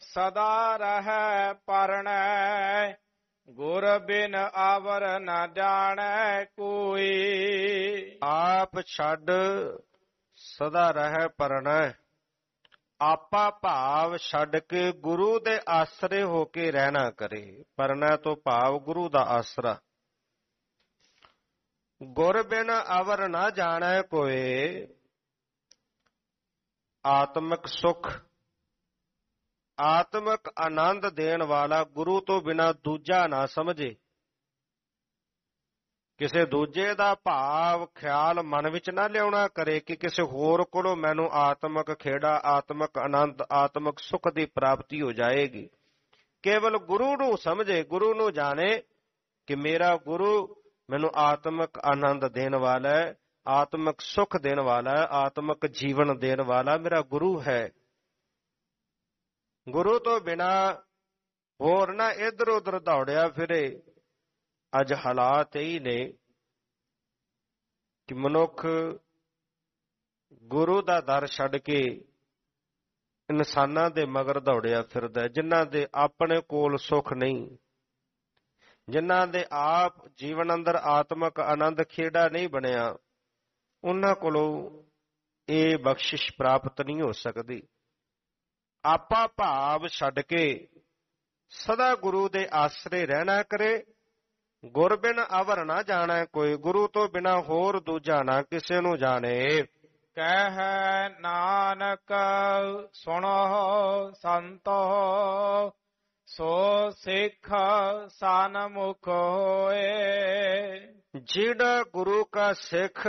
ਸਦਾ ਰਹੈ ਪਰਣੈ ਗੁਰ ਬਿਨ ਆਵਰ ਨ ਜਾਣੈ ਕੋਈ ਆਪ ਛੱਡ ਸਦਾ ਰਹੈ ਪਰਣੈ ਆਪਾ ਭਾਵ ਛੱਡ ਕੇ ਗੁਰੂ ਦੇ ਆਸਰੇ ਹੋ ਕੇ ਰਹਿਣਾ ਕਰੇ ਪਰਣਾ ਤੋਂ ਭਾਵ ਗੁਰੂ ਦਾ ਆਸਰਾ ਗੁਰ ਬਿਨ ਅਵਰ ਨਾ ਜਾਣੈ ਕੋਏ ਆਤਮਿਕ ਸੁਖ ਆਤਮਿਕ ਆਨੰਦ ਦੇਣ ਵਾਲਾ ਗੁਰੂ ਤੋਂ ਬਿਨਾ ਦੂਜਾ ਨਾ ਸਮਝੇ ਕਿਸੇ ਦੂਜੇ ਦਾ ਭਾਵ ਖਿਆਲ ਮਨ ਵਿੱਚ ਨਾ ਲਿਆਉਣਾ ਕਰੇ ਕਿ ਕਿਸੇ ਹੋਰ ਕੋਲੋਂ ਮੈਨੂੰ ਆਤਮਿਕ ਖੇੜਾ ਆਤਮਿਕ ਆਨੰਦ ਆਤਮਿਕ ਸੁਖ ਦੀ ਪ੍ਰਾਪਤੀ ਹੋ ਜਾਏਗੀ ਕੇਵਲ ਗੁਰੂ ਨੂੰ ਸਮਝੇ ਗੁਰੂ ਨੂੰ ਜਾਣੇ ਕਿ ਮੇਰਾ ਗੁਰੂ ਮੈਨੂੰ ਆਤਮਿਕ ਆਨੰਦ ਦੇਣ ਵਾਲਾ ਹੈ ਆਤਮਿਕ ਸੁਖ ਦੇਣ ਵਾਲਾ ਹੈ ਆਤਮਿਕ ਜੀਵਨ ਦੇਣ ਵਾਲਾ ਮੇਰਾ ਗੁਰੂ ਹੈ ਗੁਰੂ ਤੋਂ ਬਿਨਾ ਹੋਰ ਨਾ ਇਧਰ ਉਧਰ ਦੌੜਿਆ ਫਿਰੇ ਅੱਜ ਹਾਲਾਤ ਇਹ ਨੇ ਕਿ ਮਨੁੱਖ ਗੁਰੂ ਦਾ ਦਰ ਛੱਡ ਕੇ ਇਨਸਾਨਾਂ ਦੇ ਮਗਰ ਦੌੜਿਆ ਫਿਰਦਾ ਜਿਨ੍ਹਾਂ ਦੇ ਆਪਣੇ ਕੋਲ ਸੁਖ ਨਹੀਂ ਜਿਨ੍ਹਾਂ ਦੇ ਆਪ ਜੀਵਨ ਅੰਦਰ ਆਤਮਿਕ ਆਨੰਦ ਖੇੜਾ ਨਹੀਂ ਬਣਿਆ ਉਹਨਾਂ ਕੋਲੋਂ ਇਹ ਬਖਸ਼ਿਸ਼ ਪ੍ਰਾਪਤ ਨਹੀਂ ਹੋ ਸਕਦੀ ਆਪਾ ਭਾਵ ਛੱਡ ਕੇ ਸਦਾ ਗੁਰੂ ਦੇ ਆਸਰੇ ਰਹਿਣਾ ਕਰੇ ਗੁਰ ਬਿਨ ਅਵਰ ਨਾ ਜਾਣਾ ਕੋਈ ਗੁਰੂ ਤੋਂ ਬਿਨਾ ਹੋਰ ਦੂਜਾ ਨਾ ਕਿਸੇ ਨੂੰ ਜਾਣੇ ਕਹਿ ਨਾਨਕ ਸੁਣੋ ਸੰਤੋ ਸੋ ਸਿੱਖ ਸਨਮੁਖ ਹੋਏ ਜਿਹੜਾ ਗੁਰੂ ਕਾ ਸਿੱਖ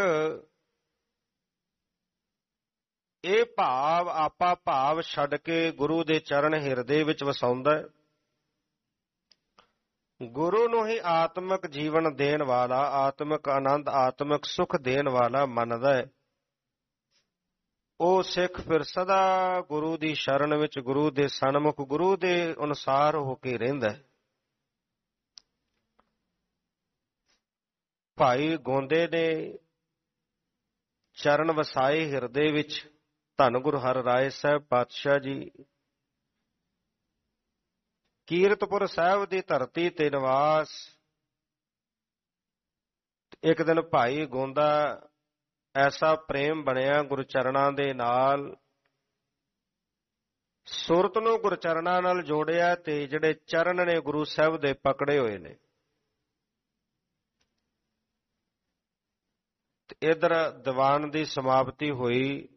ਇਹ ਭਾਵ ਆਪਾ ਭਾਵ ਛੱਡ ਕੇ ਗੁਰੂ ਦੇ ਚਰਨ ਹਿਰਦੇ ਵਿੱਚ ਵਸਾਉਂਦਾ ਹੈ ਗੁਰੂ ਨੂੰ ਹੀ ਆਤਮਿਕ ਜੀਵਨ ਦੇਣ ਵਾਲਾ ਆਤਮਿਕ ਆਨੰਦ ਆਤਮਿਕ ਸੁਖ ਦੇਣ ਵਾਲਾ ਮੰਨਦਾ ਹੈ ਉਹ ਸਿੱਖ ਫਿਰ ਸਦਾ ਗੁਰੂ ਦੀ ਸ਼ਰਨ ਵਿੱਚ ਗੁਰੂ ਦੇ ਸਨਮੁਖ ਗੁਰੂ ਦੇ ਅਨੁਸਾਰ ਹੋ ਕੇ ਰਹਿੰਦਾ ਹੈ ਭਾਈ ਗੋਂਦੇ ਨੇ ਚਰਨ ਵਸਾਏ ਹਿਰਦੇ ਵਿੱਚ ਧੰਨ ਗੁਰ ਹਰ ਰਾਏ ਸਾਹਿਬ ਪਾਤਸ਼ਾਹ ਜੀ ਕੀਰਤਪੁਰ ਸਾਹਿਬ ਦੀ ਧਰਤੀ ਤੇ ਨਿਵਾਸ ਇੱਕ ਦਿਨ ਭਾਈ ਗੋਂਦਾ ਐਸਾ ਪ੍ਰੇਮ ਬਣਿਆ ਗੁਰ ਚਰਣਾ ਦੇ ਨਾਲ ਸੁਰਤ ਨੂੰ ਗੁਰ ਚਰਣਾ ਨਾਲ ਜੋੜਿਆ ਤੇ ਜਿਹੜੇ ਚਰਨ ਨੇ ਗੁਰੂ ਸਾਹਿਬ ਦੇ ਪਕੜੇ ਹੋਏ ਨੇ ਇਧਰ ਦੀਵਾਨ ਦੀ ਸਮਾਪਤੀ ਹੋਈ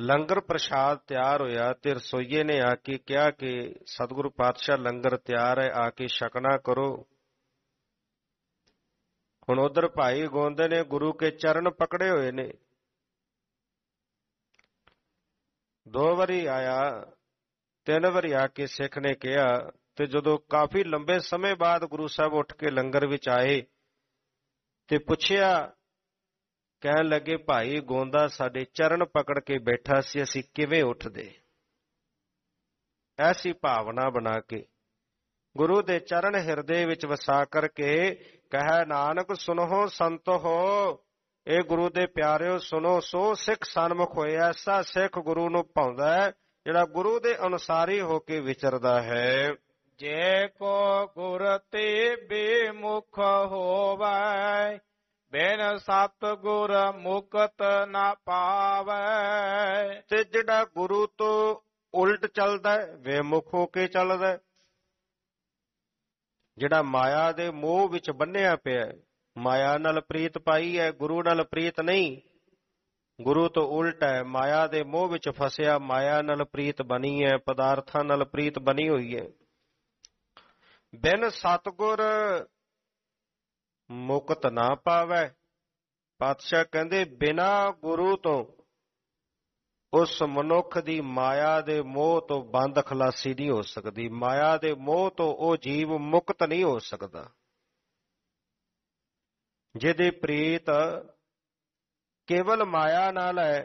ਲੰਗਰ ਪ੍ਰਸ਼ਾਦ ਤਿਆਰ ਹੋਇਆ ਤੇ ਰਸੋਈਏ ਨੇ ਆ ਕੇ ਕਿਹਾ ਕਿ ਸਤਿਗੁਰੂ ਪਾਤਸ਼ਾਹ ਲੰਗਰ ਤਿਆਰ ਹੈ ਆ ਕੇ ਛਕਣਾ ਕਰੋ ਹੁਣ ਉਧਰ ਭਾਈ ਗੋਂਦੇ ਨੇ ਗੁਰੂ ਕੇ ਚਰਨ ਪਕੜੇ ਹੋਏ ਨੇ ਦੋ ਵਾਰੀ ਆਇਆ ਤਿੰਨ ਵਾਰੀ ਆ ਕੇ ਸਿੱਖ ਨੇ ਕਿਹਾ ਤੇ ਜਦੋਂ ਕਾਫੀ ਲੰਬੇ ਸਮੇਂ ਬਾਅਦ ਗੁਰੂ ਸਾਹਿਬ ਉੱਠ ਕੇ ਲੰਗਰ ਵਿੱਚ ਆਏ ਤੇ ਪੁੱਛਿਆ ਕਹਿ ਲੱਗੇ ਭਾਈ ਗੋਂਦਾ ਸਾਡੇ ਚਰਨ ਪਕੜ ਕੇ ਬੈਠਾ ਸੀ ਅਸੀਂ ਕਿਵੇਂ ਉੱਠਦੇ ਐਸੀ ਭਾਵਨਾ ਬਣਾ ਕੇ ਗੁਰੂ ਦੇ ਚਰਨ ਹਿਰਦੇ ਵਿੱਚ ਵਸਾ ਕਰਕੇ ਕਹੈ ਨਾਨਕ ਸੁਨੋ ਸੰਤ ਹੋ ਇਹ ਗੁਰੂ ਦੇ ਪਿਆਰਿਓ ਸੁਨੋ ਸੋ ਸਿੱਖ ਸਨਮੁਖ ਹੋਇਆ ਐਸਾ ਸਿੱਖ ਗੁਰੂ ਨੂੰ ਪਾਉਂਦਾ ਜਿਹੜਾ ਗੁਰੂ ਦੇ ਅਨੁਸਾਰੀ ਹੋ ਕੇ ਵਿਚਰਦਾ ਹੈ ਜੇ ਕੋ ਗੁਰ ਤੇ ਬੇਮੁਖ ਹੋਵੇ ਬਿਨ ਸਤ ਗੁਰ ਮੁਕਤ ਨਾ ਪਾਵੇ ਤੇ ਜਿਹੜਾ ਗੁਰੂ ਤੋਂ ਉਲਟ ਚੱਲਦਾ ਹੈ ਵੇਮੁਖ ਹੋ ਕੇ ਚੱਲਦਾ ਜਿਹੜਾ ਮਾਇਆ ਦੇ ਮੋਹ ਵਿੱਚ ਬੰਨਿਆ ਪਿਆ ਹੈ ਮਾਇਆ ਨਾਲ ਪ੍ਰੀਤ ਪਾਈ ਹੈ ਗੁਰੂ ਨਾਲ ਪ੍ਰੀਤ ਨਹੀਂ ਗੁਰੂ ਤੋਂ ਉਲਟ ਹੈ ਮਾਇਆ ਦੇ ਮੋਹ ਵਿੱਚ ਫਸਿਆ ਮਾਇਆ ਨਾਲ ਪ੍ਰੀਤ ਬਣੀ ਹੈ ਪਦਾਰਥਾਂ ਨਾਲ ਪ੍ਰੀਤ ਬਣੀ ਹੋਈ ਹੈ ਬਿਨ ਸਤਗੁਰ ਮੁਕਤ ਨਾ ਪਾਵੇ ਪਾਤਸ਼ਾਹ ਕਹਿੰਦੇ ਬਿਨਾ ਗੁਰੂ ਤੋਂ ਉਸ ਮਨੁੱਖ ਦੀ ਮਾਇਆ ਦੇ ਮੋਹ ਤੋਂ ਬੰਦ ਖਲਾਸੀ ਨਹੀਂ ਹੋ ਸਕਦੀ ਮਾਇਆ ਦੇ ਮੋਹ ਤੋਂ ਉਹ ਜੀਵ ਮੁਕਤ ਨਹੀਂ ਹੋ ਸਕਦਾ ਜਿਹਦੇ ਪ੍ਰੀਤ ਕੇਵਲ ਮਾਇਆ ਨਾਲ ਹੈ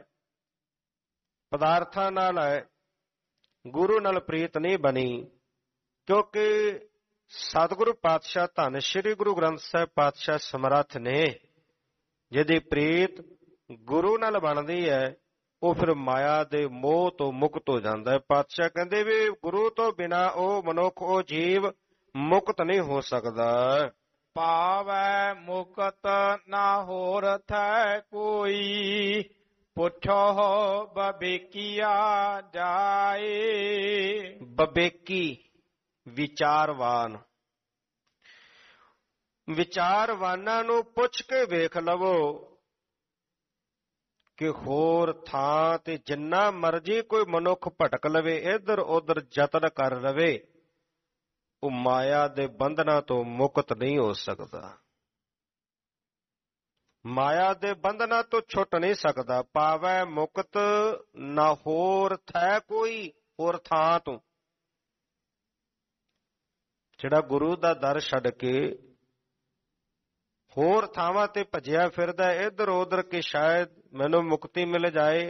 ਪਦਾਰਥਾਂ ਨਾਲ ਹੈ ਗੁਰੂ ਨਾਲ ਪ੍ਰੀਤ ਨਹੀਂ ਬਣੀ ਕਿਉਂਕਿ ਸਤਿਗੁਰੂ ਪਾਤਸ਼ਾਹ ਧੰਨ ਸ੍ਰੀ ਗੁਰੂ ਗ੍ਰੰਥ ਸਾਹਿਬ ਪਾਤਸ਼ਾਹ ਸਮਰੱਥ ਨੇ ਜਿਹਦੀ ਪ੍ਰੀਤ ਗੁਰੂ ਨਾਲ ਬਣਦੀ ਹੈ ਉਹ ਫਿਰ ਮਾਇਆ ਦੇ ਮੋਹ ਤੋਂ ਮੁਕਤ ਹੋ ਜਾਂਦਾ ਹੈ ਪਾਤਸ਼ਾਹ ਕਹਿੰਦੇ ਵੀ ਗੁਰੂ ਤੋਂ ਬਿਨਾ ਉਹ ਮਨੁੱਖ ਉਹ ਜੀਵ ਮੁਕਤ ਨਹੀਂ ਹੋ ਸਕਦਾ ਪਾਵੈ ਮੁਕਤ ਨਾ ਹੋਰ ਥੈ ਕੋਈ ਪੁੱਛੋ ਬਬੇਕੀਆ ਜਾਏ ਬਬੇਕੀ ਵਿਚਾਰਵਾਨ ਵਿਚਾਰਵਾਨਾਂ ਨੂੰ ਪੁੱਛ ਕੇ ਵੇਖ ਲਵੋ ਕਿ ਹੋਰ ਥਾਂ ਤੇ ਜਿੰਨਾ ਮਰਜੀ ਕੋਈ ਮਨੁੱਖ ਭਟਕ ਲਵੇ ਇੱਧਰ ਉੱਧਰ ਯਤਨ ਕਰ ਰਵੇ ਉਹ ਮਾਇਆ ਦੇ ਬੰਧਨਾਂ ਤੋਂ ਮੁਕਤ ਨਹੀਂ ਹੋ ਸਕਦਾ ਮਾਇਆ ਦੇ ਬੰਧਨਾਂ ਤੋਂ ਛੁੱਟ ਨਹੀਂ ਸਕਦਾ ਪਾਵੈ ਮੁਕਤ ਨਾ ਹੋਰ ਥੈ ਕੋਈ ਹੋਰ ਥਾਂ ਤੋਂ ਜਿਹੜਾ ਗੁਰੂ ਦਾ ਦਰ ਛੱਡ ਕੇ ਹੋਰ ਥਾਵਾਂ ਤੇ ਭਜਿਆ ਫਿਰਦਾ ਇੱਧਰ ਉਧਰ ਕਿ ਸ਼ਾਇਦ ਮੈਨੂੰ ਮੁਕਤੀ ਮਿਲ ਜਾਏ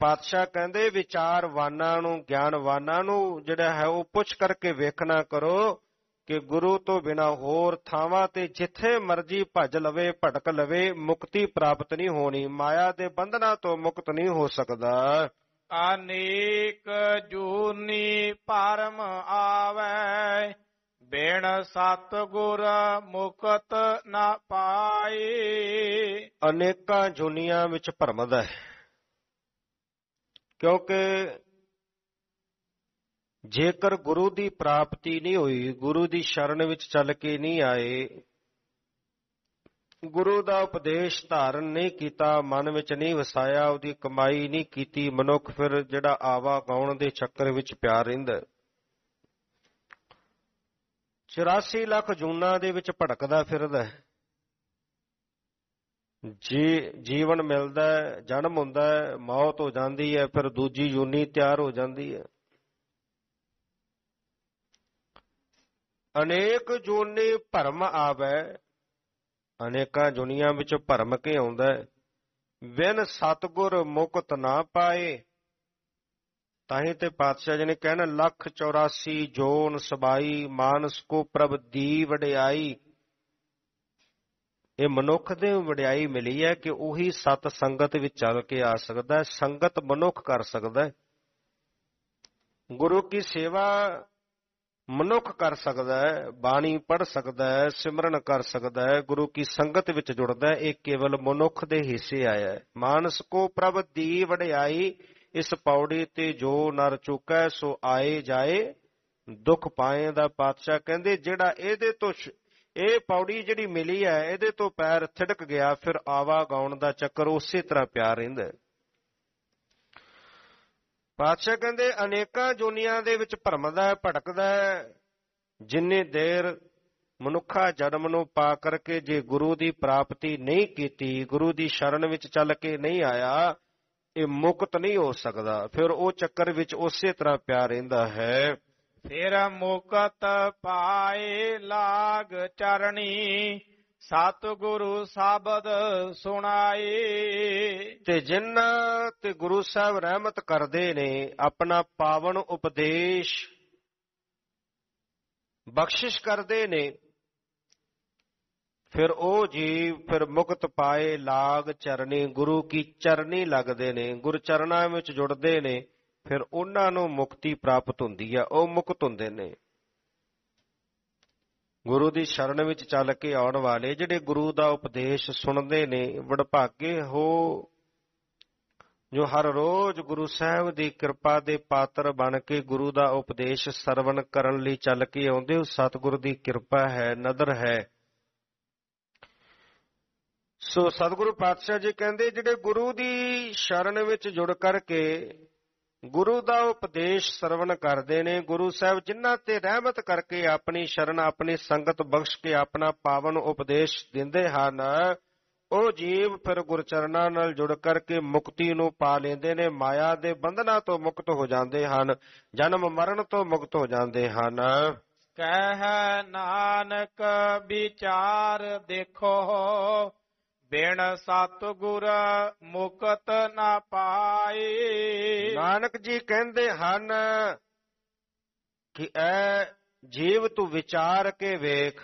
ਪਾਤਸ਼ਾਹ ਕਹਿੰਦੇ ਵਿਚਾਰਵਾਨਾਂ ਨੂੰ ਗਿਆਨਵਾਨਾਂ ਨੂੰ ਜਿਹੜਾ ਹੈ ਉਹ ਪੁੱਛ ਕਰਕੇ ਵੇਖਣਾ ਕਰੋ ਕਿ ਗੁਰੂ ਤੋਂ ਬਿਨਾ ਹੋਰ ਥਾਵਾਂ ਤੇ ਜਿੱਥੇ ਮਰਜੀ ਭੱਜ ਲਵੇ ਭਟਕ ਲਵੇ ਮੁਕਤੀ ਪ੍ਰਾਪਤ ਨਹੀਂ ਹੋਣੀ ਮਾਇਆ ਦੇ ਬੰਧਨਾਂ ਤੋਂ ਮੁਕਤ ਨਹੀਂ ਹੋ ਸਕਦਾ ਅਨੇਕ ਜੂਨੀ ਪਰਮ ਆਵੈ ਬਿਨ ਸਤ ਗੁਰ ਮੁਕਤ ਨਾ ਪਾਏ ਅਨੇਕਾਂ ਜੁਨੀਆਂ ਵਿੱਚ ਭਰਮਦ ਹੈ ਕਿਉਂਕਿ ਜੇਕਰ ਗੁਰੂ ਦੀ ਪ੍ਰਾਪਤੀ ਨਹੀਂ ਹੋਈ ਗੁਰੂ ਦੀ ਸ਼ਰਨ ਵਿੱਚ ਚੱਲ ਕੇ ਨਹੀਂ ਆਏ ਗੁਰੂ ਦਾ ਉਪਦੇਸ਼ ਧਾਰਨ ਨਹੀਂ ਕੀਤਾ ਮਨ ਵਿੱਚ ਨਹੀਂ ਵਸਾਇਆ ਉਹਦੀ ਕਮਾਈ ਨਹੀਂ ਕੀਤੀ ਮਨੁੱਖ ਫਿਰ ਜਿਹੜਾ ਆਵਾ ਗਾਉਣ ਦੇ ਚੱਕਰ ਵਿੱਚ ਪਿਆ ਰਹਿੰਦਾ 84 ਲੱਖ ਜੂਨਾ ਦੇ ਵਿੱਚ ਭਟਕਦਾ ਫਿਰਦਾ ਜੀ ਜੀਵਨ ਮਿਲਦਾ ਜਨਮ ਹੁੰਦਾ ਮੌਤ ਹੋ ਜਾਂਦੀ ਹੈ ਫਿਰ ਦੂਜੀ ਯੂਨੀ ਤਿਆਰ ਹੋ ਜਾਂਦੀ ਹੈ ਅਨੇਕ ਜੂਨੀ ਭਰਮ ਆਵੇ ਅਨੇਕਾਂ ਦੁਨੀਆਂ ਵਿੱਚ ਭਰਮ ਕੇ ਆਉਂਦਾ ਹੈ ਬਿਨ ਸਤਗੁਰ ਮੁਕਤ ਨਾ ਪਾਏ ਤਾਹੀਂ ਤੇ ਪਾਤਸ਼ਾਹ ਜੀ ਨੇ ਕਹਿਣਾ ਲੱਖ 84 ਜੋਨ ਸਬਾਈ ਮਾਨਸ ਕੋ ਪ੍ਰਭ ਦੀ ਵਡਿਆਈ ਇਹ ਮਨੁੱਖ ਦੇ ਵਡਿਆਈ ਮਿਲੀ ਹੈ ਕਿ ਉਹੀ ਸਤ ਸੰਗਤ ਵਿੱਚ ਚੱਲ ਕੇ ਆ ਸਕਦਾ ਹੈ ਸੰਗਤ ਮਨੁੱਖ ਕਰ ਸਕਦਾ ਹੈ ਗੁਰੂ ਕੀ ਸੇਵਾ ਮਨੁੱਖ ਕਰ ਸਕਦਾ ਹੈ ਬਾਣੀ ਪੜ ਸਕਦਾ ਹੈ ਸਿਮਰਨ ਕਰ ਸਕਦਾ ਹੈ ਗੁਰੂ ਕੀ ਸੰਗਤ ਵਿੱਚ ਜੁੜਦਾ ਹੈ ਇਹ ਕੇਵਲ ਮਨੁੱਖ ਦੇ ਹਿੱਸੇ ਆਇਆ ਹੈ ਮਾਨਸ ਕੋ ਪ੍ਰਭ ਦੀ ਵਡਿਆਈ ਇਸ ਪੌੜੀ ਤੇ ਜੋ ਨਰ ਚੁਕੈ ਸੋ ਆਏ ਜਾਏ ਦੁੱਖ ਪਾਏ ਦਾ ਪਾਤਸ਼ਾਹ ਕਹਿੰਦੇ ਜਿਹੜਾ ਇਹਦੇ ਤੋਂ ਇਹ ਪੌੜੀ ਜਿਹੜੀ ਮਿਲੀ ਹੈ ਇਹਦੇ ਤੋਂ ਪੈਰ ਥਿੜਕ ਗਿਆ ਫਿਰ ਆਵਾ ਗਾਉਣ ਦਾ ਚੱਕਰ ਉਸੇ ਤਰ੍ਹਾਂ ਪਿਆ ਰਹਿੰਦਾ ਪਾਤਸ਼ਾਹ ਕਹਿੰਦੇ ਅਨੇਕਾਂ ਜੋਨੀਆਂ ਦੇ ਵਿੱਚ ਭਰਮਦਾ ਹੈ ਭਟਕਦਾ ਹੈ ਜਿੰਨੇ ਦੇਰ ਮਨੁੱਖਾ ਜਨਮ ਨੂੰ ਪਾ ਕਰਕੇ ਜੇ ਗੁਰੂ ਦੀ ਪ੍ਰਾਪਤੀ ਨਹੀਂ ਕੀਤੀ ਗੁਰੂ ਦੀ ਸ਼ਰਨ ਵਿੱਚ ਚੱਲ ਕੇ ਨਹੀਂ ਆਇਆ ਇਹ ਮੁਕਤ ਨਹੀਂ ਹੋ ਸਕਦਾ ਫਿਰ ਉਹ ਚੱਕਰ ਵਿੱਚ ਉਸੇ ਤਰ੍ਹਾਂ ਪਿਆ ਰਹਿੰਦਾ ਹੈ ਫੇਰ ਮੁਕਤ ਪਾਏ ਲਾਗ ਚਰਣੀ ਗੁਰੂ ਸਾਬਦ ਸੁਣਾਏ ਤੇ ਜਿਨ੍ਹਾਂ ਤੇ ਗੁਰੂ ਸਾਹਿਬ ਰਹਿਮਤ ਕਰਦੇ ਨੇ ਆਪਣਾ ਪਾਵਨ ਉਪਦੇਸ਼ ਬਖਸ਼ਿਸ਼ ਕਰਦੇ ਨੇ ਫਿਰ ਉਹ ਜੀਵ ਫਿਰ ਮੁਕਤ ਪਾਏ ਲਾਗ ਚਰਨੀ ਗੁਰੂ ਕੀ ਚਰਨੀ ਲੱਗਦੇ ਨੇ ਗੁਰ ਚਰਨਾਂ ਵਿੱਚ ਜੁੜਦੇ ਨੇ ਫਿਰ ਉਹਨਾਂ ਨੂੰ ਮੁਕਤੀ ਪ੍ਰਾਪਤ ਹੁੰਦੀ ਆ ਉਹ ਮੁਕਤ ਹੁੰਦੇ ਨੇ ਗੁਰੂ ਦੀ ਸ਼ਰਨ ਵਿੱਚ ਚੱਲ ਕੇ ਆਉਣ ਵਾਲੇ ਜਿਹੜੇ ਗੁਰੂ ਦਾ ਉਪਦੇਸ਼ ਸੁਣਦੇ ਨੇ ਵਡਭਾਗੇ ਹੋ ਜੋ ਹਰ ਰੋਜ਼ ਗੁਰੂ ਸਾਹਿਬ ਦੀ ਕਿਰਪਾ ਦੇ ਪਾਤਰ ਬਣ ਕੇ ਗੁਰੂ ਦਾ ਉਪਦੇਸ਼ ਸਰਵਣ ਕਰਨ ਲਈ ਚੱਲ ਕੇ ਆਉਂਦੇ ਹੋ ਸਤਿਗੁਰੂ ਦੀ ਕਿਰਪਾ ਹੈ ਨਦਰ ਹੈ ਸੋ ਸਤਿਗੁਰੂ ਪਾਤਸ਼ਾਹ ਜੀ ਕਹਿੰਦੇ ਜਿਹੜੇ ਗੁਰੂ ਦੀ ਸ਼ਰਨ ਵਿੱਚ ਜੁੜ ਕਰਕੇ ਗੁਰੂ ਦਾ ਉਪਦੇਸ਼ ਸਰਵਣ ਕਰਦੇ ਨੇ ਗੁਰੂ ਸਾਹਿਬ ਜਿਨ੍ਹਾਂ ਤੇ ਰਹਿਮਤ ਕਰਕੇ ਆਪਣੀ ਸ਼ਰਨ ਆਪਣੀ ਸੰਗਤ ਬਖਸ਼ ਕੇ ਆਪਣਾ ਪਾਵਨ ਉਪਦੇਸ਼ ਦਿੰਦੇ ਹਨ ਉਹ ਜੀਵ ਫਿਰ ਗੁਰਚਰਨਾਂ ਨਾਲ ਜੁੜ ਕਰਕੇ ਮੁਕਤੀ ਨੂੰ ਪਾ ਲੈਂਦੇ ਨੇ ਮਾਇਆ ਦੇ ਬੰਧਨਾਂ ਤੋਂ ਮੁਕਤ ਹੋ ਜਾਂਦੇ ਹਨ ਜਨਮ ਮਰਨ ਤੋਂ ਮੁਕਤ ਹੋ ਜਾਂਦੇ ਹਨ ਕਹਿ ਨਾਨਕ ਵਿਚਾਰ ਦੇਖੋ ਬਿਨ ਸਤਗੁਰ ਮੁਕਤ ਨਾ ਪਾਏ ਨਾਨਕ ਜੀ ਕਹਿੰਦੇ ਹਨ ਕਿ ਐ ਜੀਵ ਤੂੰ ਵਿਚਾਰ ਕੇ ਵੇਖ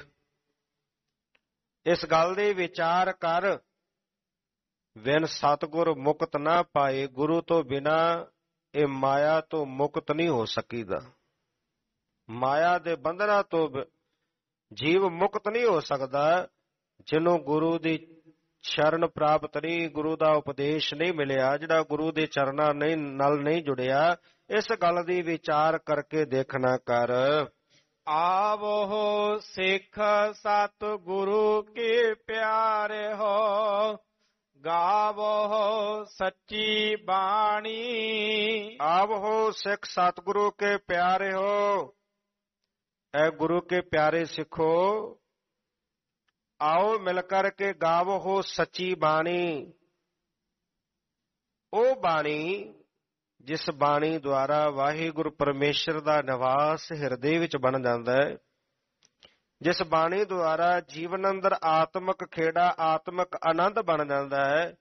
ਇਸ ਗੱਲ ਦੇ ਵਿਚਾਰ ਕਰ ਬਿਨ ਸਤਗੁਰ ਮੁਕਤ ਨਾ ਪਾਏ ਗੁਰੂ ਤੋਂ ਬਿਨਾ ਇਹ ਮਾਇਆ ਤੋਂ ਮੁਕਤ ਨਹੀਂ ਹੋ ਸਕੀਦਾ ਮਾਇਆ ਦੇ ਬੰਧਨਾਂ ਤੋਂ ਜੀਵ ਮੁਕਤ ਨਹੀਂ ਹੋ ਸਕਦਾ ਜਿਹਨੂੰ ਗੁਰੂ ਦੀ ਸ਼ਰਨ ਪ੍ਰਾਪਤ ਨਹੀਂ ਗੁਰੂ ਦਾ ਉਪਦੇਸ਼ ਨਹੀਂ ਮਿਲਿਆ ਜਿਹੜਾ ਗੁਰੂ ਦੇ ਚਰਨਾਂ ਨਹੀਂ ਨਾਲ ਨਹੀਂ ਜੁੜਿਆ ਇਸ ਗੱਲ ਦੀ ਵਿਚਾਰ ਕਰਕੇ ਦੇਖਣਾ ਕਰ ਆਵੋ ਸਿੱਖ ਸਤ ਗੁਰੂ ਕੇ ਪਿਆਰੇ ਹੋ ਗਾਵੋ ਸੱਚੀ ਬਾਣੀ ਆਵੋ ਸਿੱਖ ਸਤਗੁਰੂ ਕੇ ਪਿਆਰੇ ਹੋ ਐ ਗੁਰੂ ਕੇ ਪਿਆਰੇ ਸਿੱਖੋ ਆਓ ਮਿਲ ਕਰਕੇ ਗਾਵੋ ਹੋ ਸੱਚੀ ਬਾਣੀ ਉਹ ਬਾਣੀ ਜਿਸ ਬਾਣੀ ਦੁਆਰਾ ਵਾਹਿਗੁਰੂ ਪਰਮੇਸ਼ਰ ਦਾ ਨਿਵਾਸ ਹਿਰਦੇ ਵਿੱਚ ਬਣ ਜਾਂਦਾ ਹੈ ਜਿਸ ਬਾਣੀ ਦੁਆਰਾ ਜੀਵਨ ਅੰਦਰ ਆਤਮਿਕ ਖੇੜਾ ਆਤਮਿਕ ਆਨੰਦ ਬਣ ਜਾਂਦਾ ਹੈ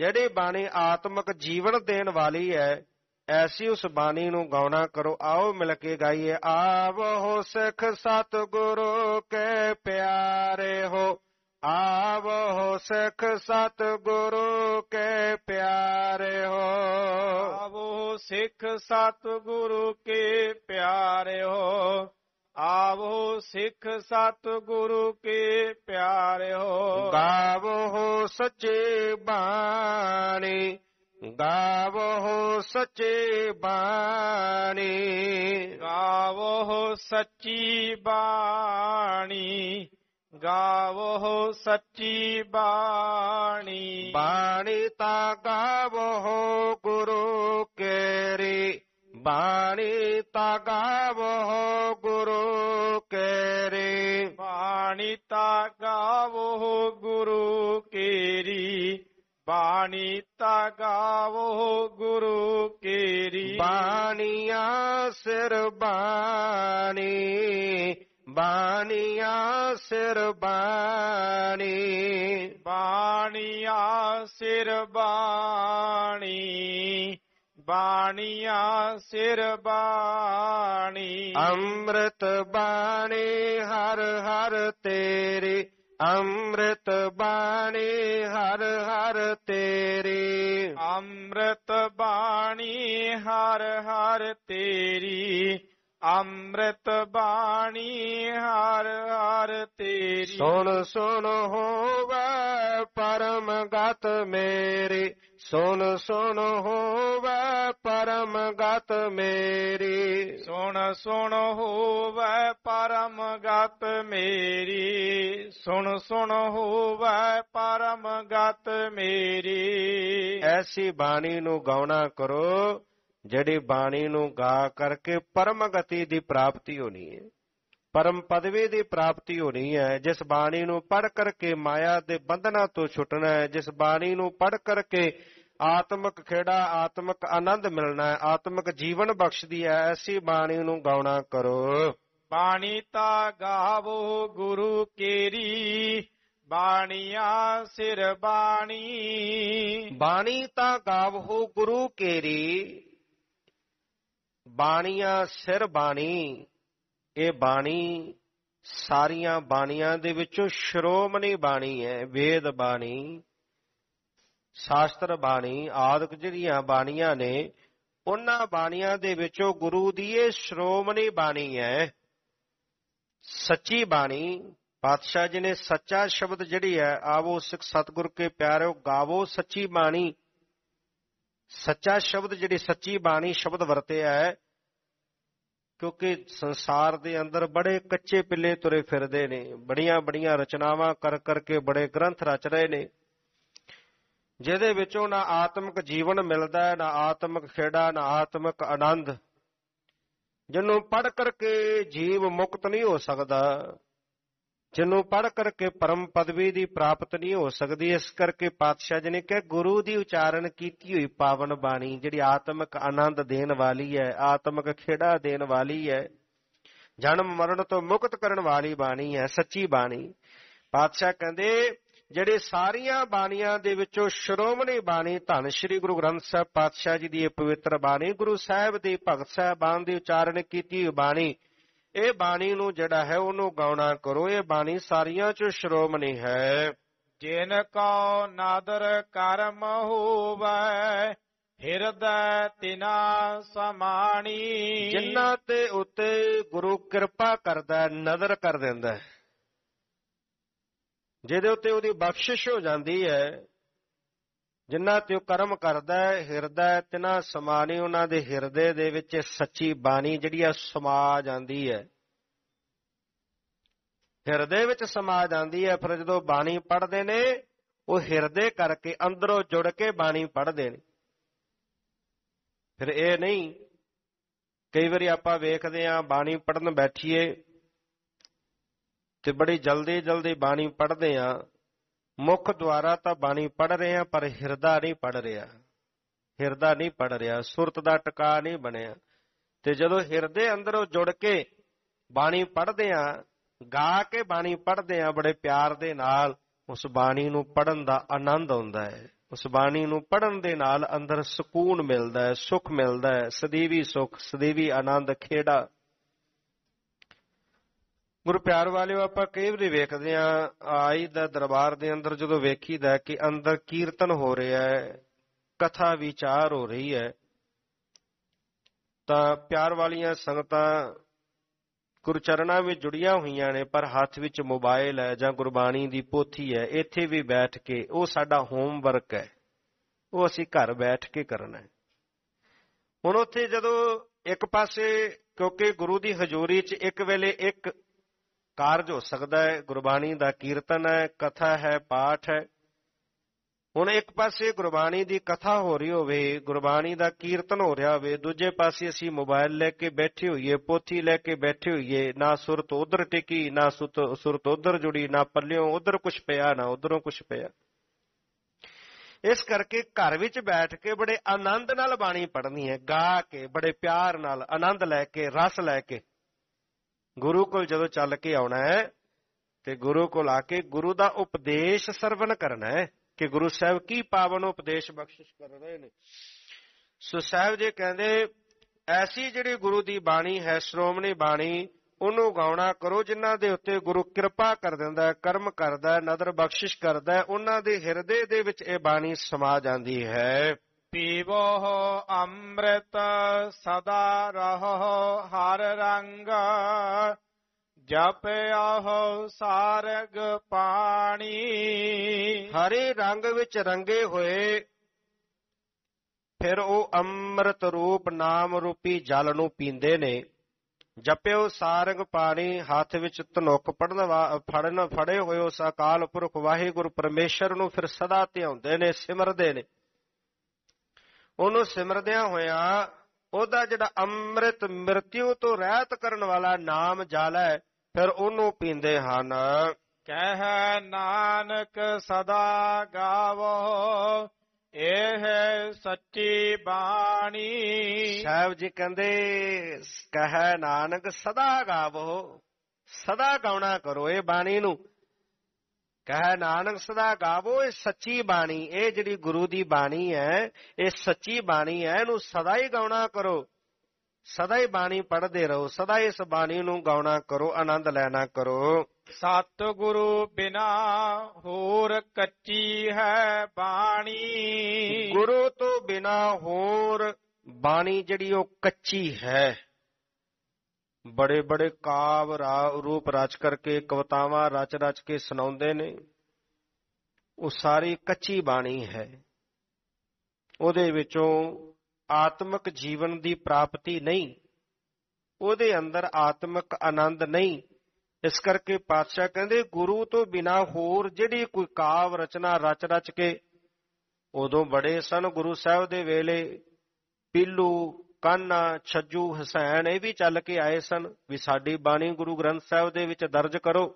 ਜਿਹੜੀ ਬਾਣੀ ਆਤਮਿਕ ਜੀਵਨ ਦੇਣ ਵਾਲੀ ਹੈ ਐਸੀ ਉਸ ਬਾਣੀ ਨੂੰ ਗਾਉਣਾ ਕਰੋ ਆਓ ਮਿਲ ਕੇ ਗਾਈਏ ਆਵੋ ਸਿੱਖ ਸਤ ਗੁਰੂ ਕੇ ਪਿਆਰੇ ਹੋ ਆਵੋ ਸਿੱਖ ਸਤ ਗੁਰੂ ਕੇ ਪਿਆਰੇ ਹੋ ਆਵੋ ਸਿੱਖ ਸਤ ਗੁਰੂ ਕੇ ਪਿਆਰੇ ਹੋ ਆਵੋ ਸਿੱਖ ਸਤ ਗੁਰੂ ਕੇ ਪਿਆਰੇ ਹੋ ਗਾਵੋ ਸੱਚੇ ਬਾਣੀ ਗਾਵੋ ਸੱਚੀ ਬਾਣੀ ਗਾਵੋ ਸੱਚੀ ਬਾਣੀ ਗਾਵੋ ਸੱਚੀ ਬਾਣੀ ਬਾਣੀ ਤਾਂ ਗਾਵੋ ਗੁਰੂ ਕੇਰੀ ਬਾਣੀ ਤਾਂ ਗਾਵੋ ਗੁਰੂ ਕੇਰੀ ਬਾਣੀ ਤਾਂ ਗਾਵੋ ਗੁਰੂ ਕੇਰੀ ਬਾਣੀ ਤਾ ਗਾਵੋ ਗੁਰੂ ਕੇਰੀ ਬਾਣੀਆਂ ਸਿਰ ਬਾਣੀ ਬਾਣੀਆਂ ਸਿਰ ਬਾਣੀ ਬਾਣੀਆਂ ਸਿਰ ਬਾਣੀ ਬਾਣੀਆਂ ਸਿਰ ਬਾਣੀ ਅੰਮ੍ਰਿਤ ਬਾਣੀ ਹਰ ਹਰ ਤੇਰੇ ਅੰਮ੍ਰਿਤ ਬਾਣੀ ਹਰ ਹਰ ਤੇਰੀ ਅੰਮ੍ਰਿਤ ਬਾਣੀ ਹਰ ਹਰ ਤੇਰੀ ਅੰਮ੍ਰਿਤ ਬਾਣੀ ਹਰ ਹਰ ਤੇਰੀ ਸੁਣ ਸੁਣ ਹੋਵੇ ਪਰਮ ਗਤ ਮੇਰੀ ਸੁਣ ਸੁਣ ਹੋਵੇ ਪਰਮ ਗਤ ਮੇਰੀ ਸੁਣ ਸੁਣ ਹੋਵੇ ਪਰਮ ਗਤ ਮੇਰੀ ਸੁਣ ਸੁਣ ਹੋਵੇ ਪਰਮ ਗਤ ਮੇਰੀ ਐਸੀ ਬਾਣੀ ਨੂੰ ਗਾਉਣਾ ਕਰੋ ਜਿਹੜੀ ਬਾਣੀ ਨੂੰ ਗਾ ਕਰਕੇ ਪਰਮ ਗਤੀ ਦੀ ਪ੍ਰਾਪਤੀ ਹੋਣੀ ਹੈ ਪਰਮ ਪਦਵੀ ਦੀ ਪ੍ਰਾਪਤੀ ਹੋਣੀ ਹੈ ਜਿਸ ਬਾਣੀ ਨੂੰ ਪੜ ਕਰਕੇ ਮਾਇਆ ਦੇ ਬੰਧਨਾਂ ਤੋਂ ਛੁੱਟਣਾ ਹੈ ਜਿਸ ਬਾਣੀ ਨੂੰ ਪੜ ਕਰਕੇ ਆਤਮਿਕ ਖੇੜਾ ਆਤਮਿਕ ਆਨੰਦ ਮਿਲਣਾ ਹੈ ਆਤਮਿਕ ਜੀਵਨ ਬਖਸ਼ਦੀ ਹੈ ਐਸੀ ਬਾਣੀ ਨੂੰ ਗਾਉਣਾ ਕਰੋ ਬਾਣੀ ਤਾ ਗਾਵੋ ਗੁਰੂ ਕੇਰੀ ਬਾਣੀਆ ਸਿਰ ਬਾਣੀ ਬਾਣੀ ਤਾ ਗਾਵੋ ਗੁਰੂ ਕੇਰੀ ਬਾਣੀਆਂ ਸਿਰ ਬਾਣੀ ਇਹ ਬਾਣੀ ਸਾਰੀਆਂ ਬਾਣੀਆਂ ਦੇ ਵਿੱਚੋਂ ਸ਼੍ਰੋਮਣੀ ਬਾਣੀ ਹੈ ਵੇਦ ਬਾਣੀ ਸ਼ਾਸਤਰ ਬਾਣੀ ਆਦਿਕ ਜਿਹੜੀਆਂ ਬਾਣੀਆਂ ਨੇ ਉਹਨਾਂ ਬਾਣੀਆਂ ਦੇ ਵਿੱਚੋਂ ਗੁਰੂ ਦੀ ਇਹ ਸ਼੍ਰੋਮਣੀ ਬਾਣੀ ਹੈ ਸੱਚੀ ਬਾਣੀ ਪਾਤਸ਼ਾਹ ਜੀ ਨੇ ਸੱਚਾ ਸ਼ਬਦ ਜਿਹੜੀ ਹੈ ਆਵੋ ਸਿੱਖ ਸਤਗੁਰ ਕੇ ਪਿਆਰਿਓ ਗਾਵੋ ਸੱਚੀ ਬਾਣੀ ਸੱਚਾ ਸ਼ਬਦ ਜਿਹੜੀ ਸੱਚੀ ਬਾਣੀ ਸ਼ਬਦ ਵਰਤਿਆ ਹੈ ਕਿਉਂਕਿ ਸੰਸਾਰ ਦੇ ਅੰਦਰ ਬੜੇ ਕੱਚੇ ਪਿੱਲੇ ਤੁਰੇ ਫਿਰਦੇ ਨੇ ਬੜੀਆਂ ਬੜੀਆਂ ਰਚਨਾਵਾਂ ਕਰ ਕਰਕੇ ਬੜੇ ਗ੍ਰੰਥ ਰਚ ਰਹੇ ਨੇ ਜਿਹਦੇ ਵਿੱਚੋਂ ਨਾ ਆਤਮਿਕ ਜੀਵਨ ਮਿਲਦਾ ਹੈ ਨਾ ਆਤਮਿਕ ਖੇੜਾ ਨਾ ਆਤਮਿਕ ਆਨੰਦ ਜਿਹਨੂੰ ਪੜ ਕਰਕੇ ਜੀਵ ਮੁਕਤ ਨਹੀਂ ਹੋ ਸਕਦਾ ਜਿਹਨੂੰ ਪੜ ਕਰਕੇ ਪਰਮ ਪਦਵੀ ਦੀ ਪ੍ਰਾਪਤ ਨਹੀਂ ਹੋ ਸਕਦੀ ਇਸ ਕਰਕੇ ਪਾਤਸ਼ਾਹ ਜੀ ਨੇ ਕਿਹਾ ਗੁਰੂ ਦੀ ਉਚਾਰਨ ਕੀਤੀ ਹੋਈ ਪਾਵਨ ਬਾਣੀ ਜਿਹੜੀ ਆਤਮਿਕ ਆਨੰਦ ਦੇਣ ਵਾਲੀ ਹੈ ਆਤਮਿਕ ਖੇੜਾ ਦੇਣ ਵਾਲੀ ਹੈ ਜਨਮ ਮਰਨ ਤੋਂ ਮੁਕਤ ਕਰਨ ਵਾਲੀ ਬਾਣੀ ਹੈ ਸੱਚੀ ਬਾਣੀ ਪਾਤਸ਼ਾਹ ਕਹਿੰਦੇ ਜਿਹੜੇ ਸਾਰੀਆਂ ਬਾਣੀਆਂ ਦੇ ਵਿੱਚੋਂ ਸ਼੍ਰੋਮਣੀ ਬਾਣੀ ਧੰਨ ਸ਼੍ਰੀ ਗੁਰੂ ਗ੍ਰੰਥ ਸਾਹਿਬ ਪਾਤਸ਼ਾਹ ਜੀ ਦੀ ਇਹ ਪਵਿੱਤਰ ਬਾਣੀ ਗੁਰੂ ਸਾਹਿਬ ਦੇ ਭਗਤ ਸਾਹਿਬਾਨ ਦੀ ਉਚਾਰਨ ਕੀਤੀ ਬਾਣੀ ਇਹ ਬਾਣੀ ਨੂੰ ਜਿਹੜਾ ਹੈ ਉਹਨੂੰ ਗਾਉਣਾ ਕਰੋ ਇਹ ਬਾਣੀ ਸਾਰੀਆਂ ਚ ਸ਼੍ਰੋਮਣੀ ਹੈ ਜਿਨ ਕੋ ਨਾਦਰ ਕਰਮ ਹੋਵੇ ਹਿਰਦੈ ਤਿਨਾ ਸਮਾਣੀ ਜਿਨ੍ਹਾਂ ਤੇ ਉਤੇ ਗੁਰੂ ਕਿਰਪਾ ਕਰਦਾ ਨਜ਼ਰ ਕਰ ਦਿੰਦਾ ਹੈ ਜਿਹਦੇ ਉੱਤੇ ਉਹਦੀ ਬਖਸ਼ਿਸ਼ ਹੋ ਜਾਂਦੀ ਹੈ ਜਿੰਨਾ ਤੇ ਉਹ ਕਰਮ ਕਰਦਾ ਹੈ ਹਿਰਦਾ ਤਿਨਾ ਸਮਾਨੀ ਉਹਨਾਂ ਦੇ ਹਿਰਦੇ ਦੇ ਵਿੱਚ ਸੱਚੀ ਬਾਣੀ ਜਿਹੜੀ ਆ ਸਮਾ ਜਾਂਦੀ ਹੈ ਹਿਰਦੇ ਵਿੱਚ ਸਮਾ ਜਾਂਦੀ ਹੈ ਫਿਰ ਜਦੋਂ ਬਾਣੀ ਪੜ੍ਹਦੇ ਨੇ ਉਹ ਹਿਰਦੇ ਕਰਕੇ ਅੰਦਰੋਂ ਜੁੜ ਕੇ ਬਾਣੀ ਪੜ੍ਹਦੇ ਨੇ ਫਿਰ ਇਹ ਨਹੀਂ ਕਈ ਵਾਰੀ ਆਪਾਂ ਵੇਖਦੇ ਆ ਬਾਣੀ ਪੜਨ ਬੈਠੀਏ ਤੇ ਬੜੇ ਜਲਦੀ ਜਲਦੀ ਬਾਣੀ ਪੜਦੇ ਆ ਮੁਖ ਦੁਆਰਾ ਤਾਂ ਬਾਣੀ ਪੜ ਰਹੇ ਆ ਪਰ ਹਿਰਦਾ ਨਹੀਂ ਪੜ ਰਿਹਾ ਹਿਰਦਾ ਨਹੀਂ ਪੜ ਰਿਹਾ ਸੁਰਤ ਦਾ ਟਿਕਾ ਨਹੀਂ ਬਣਿਆ ਤੇ ਜਦੋਂ ਹਿਰਦੇ ਅੰਦਰੋਂ ਜੁੜ ਕੇ ਬਾਣੀ ਪੜਦੇ ਆ ਗਾ ਕੇ ਬਾਣੀ ਪੜਦੇ ਆ ਬੜੇ ਪਿਆਰ ਦੇ ਨਾਲ ਉਸ ਬਾਣੀ ਨੂੰ ਪੜਨ ਦਾ ਆਨੰਦ ਆਉਂਦਾ ਹੈ ਉਸ ਬਾਣੀ ਨੂੰ ਪੜਨ ਦੇ ਨਾਲ ਅੰਦਰ ਸਕੂਨ ਮਿਲਦਾ ਹੈ ਸੁਖ ਮਿਲਦਾ ਹੈ ਸਦੀਵੀ ਸੁਖ ਸਦੀਵੀ ਆਨੰਦ ਖੇੜਾ ਗੁਰੂ ਪਿਆਰ ਵਾਲਿਓ ਆਪਾਂ ਕਈ ਵਾਰੀ ਵੇਖਦੇ ਆ ਆਈ ਦਾ ਦਰਬਾਰ ਦੇ ਅੰਦਰ ਜਦੋਂ ਵੇਖੀਦਾ ਕਿ ਅੰਦਰ ਕੀਰਤਨ ਹੋ ਰਿਹਾ ਹੈ ਕਥਾ ਵਿਚਾਰ ਹੋ ਰਹੀ ਹੈ ਤਾਂ ਪਿਆਰ ਵਾਲੀਆਂ ਸੰਗਤਾਂ ਗੁਰਚਰਣਾ ਵਿੱਚ ਜੁੜੀਆਂ ਹੋਈਆਂ ਨੇ ਪਰ ਹੱਥ ਵਿੱਚ ਮੋਬਾਈਲ ਹੈ ਜਾਂ ਗੁਰਬਾਣੀ ਦੀ ਪੋਥੀ ਹੈ ਇੱਥੇ ਵੀ ਬੈਠ ਕੇ ਉਹ ਸਾਡਾ ਹੋਮਵਰਕ ਹੈ ਉਹ ਅਸੀਂ ਘਰ ਬੈਠ ਕੇ ਕਰਨਾ ਹੈ ਹੁਣ ਉੱਥੇ ਜਦੋਂ ਇੱਕ ਪਾਸੇ ਕਿਉਂਕਿ ਗੁਰੂ ਦੀ ਹਜ਼ੂਰੀ 'ਚ ਇੱਕ ਵੇਲੇ ਇੱਕ ਕਾਰਜ ਹੋ ਸਕਦਾ ਹੈ ਗੁਰਬਾਣੀ ਦਾ ਕੀਰਤਨ ਹੈ ਕਥਾ ਹੈ ਪਾਠ ਹੈ ਹੁਣ ਇੱਕ ਪਾਸੇ ਗੁਰਬਾਣੀ ਦੀ ਕਥਾ ਹੋ ਰਹੀ ਹੋਵੇ ਗੁਰਬਾਣੀ ਦਾ ਕੀਰਤਨ ਹੋ ਰਿਹਾ ਹੋਵੇ ਦੂਜੇ ਪਾਸੇ ਅਸੀਂ ਮੋਬਾਈਲ ਲੈ ਕੇ ਬੈਠੇ ਹੋਈਏ ਪੋਥੀ ਲੈ ਕੇ ਬੈਠੇ ਹੋਈਏ ਨਾ ਸੁਰਤ ਉਧਰ ਟਿਕੀ ਨਾ ਸੁਰਤ ਉਧਰ ਜੁੜੀ ਨਾ ਪੱਲਿਓਂ ਉਧਰ ਕੁਝ ਪਿਆ ਨਾ ਉਧਰੋਂ ਕੁਝ ਪਿਆ ਇਸ ਕਰਕੇ ਘਰ ਵਿੱਚ ਬੈਠ ਕੇ ਬੜੇ ਆਨੰਦ ਨਾਲ ਬਾਣੀ ਪੜ੍ਹਨੀ ਹੈ ਗਾ ਕੇ ਬੜੇ ਪਿਆਰ ਨਾਲ ਆਨੰਦ ਲੈ ਕੇ ਰਸ ਲੈ ਕੇ ਗੁਰੂ ਕੋਲ ਜਦੋਂ ਚੱਲ ਕੇ ਆਉਣਾ ਹੈ ਤੇ ਗੁਰੂ ਕੋਲ ਆ ਕੇ ਗੁਰੂ ਦਾ ਉਪਦੇਸ਼ ਸਰਵਨ ਕਰਨਾ ਹੈ ਕਿ ਗੁਰੂ ਸਾਹਿਬ ਕੀ ਪਾਵਨ ਉਪਦੇਸ਼ ਬਖਸ਼ਿਸ਼ ਕਰ ਰਹੇ ਨੇ ਸੋ ਸਾਹਿਬ ਜੀ ਕਹਿੰਦੇ ਐਸੀ ਜਿਹੜੀ ਗੁਰੂ ਦੀ ਬਾਣੀ ਹੈ ਸ਼੍ਰੋਮਣੀ ਬਾਣੀ ਉਹਨੂੰ ਗਾਉਣਾ ਕਰੋ ਜਿਨ੍ਹਾਂ ਦੇ ਉੱਤੇ ਗੁਰੂ ਕਿਰਪਾ ਕਰ ਦਿੰਦਾ ਹੈ ਕਰਮ ਕਰਦਾ ਹੈ ਨਦਰ ਬਖਸ਼ਿਸ਼ ਕਰਦਾ ਹੈ ਉਹਨਾਂ ਦੇ ਹਿਰਦੇ ਦੇ ਵਿੱਚ ਇਹ ਬਾਣੀ ਸਮਾ ਜਾਂਦੀ ਹੈ ਪੀਵੋ ਅੰਮ੍ਰਿਤ ਸਦਾ ਰਹੋ ਹਰ ਰੰਗ ਜਪਿਓ ਸਾਰਗ ਪਾਣੀ ਹਰੇ ਰੰਗ ਵਿੱਚ ਰੰਗੇ ਹੋਏ ਫਿਰ ਉਹ ਅੰਮ੍ਰਿਤ ਰੂਪ ਨਾਮ ਰੂਪੀ ਜਲ ਨੂੰ ਪੀਂਦੇ ਨੇ ਜਪਿਓ ਸਾਰਗ ਪਾਣੀ ਹੱਥ ਵਿੱਚ ਤਨੁਕ ਪੜਨ ਫੜਨ ਫੜੇ ਹੋਏ ਉਸ ਅਕਾਲ ਪੁਰਖ ਵਾਹਿਗੁਰੂ ਪਰਮੇਸ਼ਰ ਨੂੰ ਫਿਰ ਸਦਾ ਧਿਆਉਂਦੇ ਨੇ ਸਿਮਰਦੇ ਨੇ ਉਹਨੂੰ ਸਿਮਰਦਿਆਂ ਹੋਇਆ ਉਹਦਾ ਜਿਹੜਾ ਅੰਮ੍ਰਿਤ ਮਰਤਿਉ ਤੋਂ ਰਹਿਤ ਕਰਨ ਵਾਲਾ ਨਾਮ ਜਾਲਾ ਫਿਰ ਉਹਨੂੰ ਪੀਂਦੇ ਹਨ ਕਹਿ ਨਾਨਕ ਸਦਾ ਗਾਵੋ ਇਹ ਸੱਚੀ ਬਾਣੀ ਸਾਹਿਬ ਜੀ ਕਹਿੰਦੇ ਕਹਿ ਨਾਨਕ ਸਦਾ ਗਾਵੋ ਸਦਾ ਗਾਉਣਾ ਕਰੋ ਇਹ ਬਾਣੀ ਨੂੰ ਕਹ ਨਾਨਕ ਸਦਾ ਗਾਵੋ ਇਹ ਸੱਚੀ ਬਾਣੀ ਇਹ ਜਿਹੜੀ ਗੁਰੂ ਦੀ ਬਾਣੀ ਹੈ ਇਹ ਸੱਚੀ ਬਾਣੀ ਹੈ ਇਹਨੂੰ ਸਦਾ ਹੀ ਗਾਉਣਾ ਕਰੋ ਸਦਾ ਹੀ ਬਾਣੀ ਪੜ੍ਹਦੇ ਰਹੋ ਸਦਾ ਇਸ ਬਾਣੀ ਨੂੰ ਗਾਉਣਾ ਕਰੋ ਆਨੰਦ ਲੈਣਾ ਕਰੋ ਸਤ ਗੁਰੂ ਬਿਨਾ ਹੋਰ ਕੱਚੀ ਹੈ ਬਾਣੀ ਗੁਰੂ ਤੋਂ ਬਿਨਾ ਹੋਰ ਬਾਣੀ ਜਿਹੜੀ ਉਹ ਕੱਚੀ ਹੈ ਬੜੇ ਬੜੇ ਕਾਵ ਰੂਪ ਰਚ ਕਰਕੇ ਕਵਤਾਵਾਂ ਰਚ ਰਚ ਕੇ ਸੁਣਾਉਂਦੇ ਨੇ ਉਹ ਸਾਰੀ ਕੱਚੀ ਬਾਣੀ ਹੈ ਉਹਦੇ ਵਿੱਚੋਂ ਆਤਮਿਕ ਜੀਵਨ ਦੀ ਪ੍ਰਾਪਤੀ ਨਹੀਂ ਉਹਦੇ ਅੰਦਰ ਆਤਮਿਕ ਆਨੰਦ ਨਹੀਂ ਇਸ ਕਰਕੇ ਪਾਤਸ਼ਾਹ ਕਹਿੰਦੇ ਗੁਰੂ ਤੋਂ ਬਿਨਾ ਹੋਰ ਜਿਹੜੀ ਕੋਈ ਕਾਵ ਰਚਨਾ ਰਚ ਰਚ ਕੇ ਉਦੋਂ ਬੜੇ ਸਨ ਗੁਰੂ ਸਾਹਿਬ ਦੇ ਵੇਲੇ ਪੀਲੂ ਕਾਨਾ ਛੱਜੂ ਹੁਸੈਨ ਇਹ ਵੀ ਚੱਲ ਕੇ ਆਏ ਸਨ ਵੀ ਸਾਡੀ ਬਾਣੀ ਗੁਰੂ ਗ੍ਰੰਥ ਸਾਹਿਬ ਦੇ ਵਿੱਚ ਦਰਜ ਕਰੋ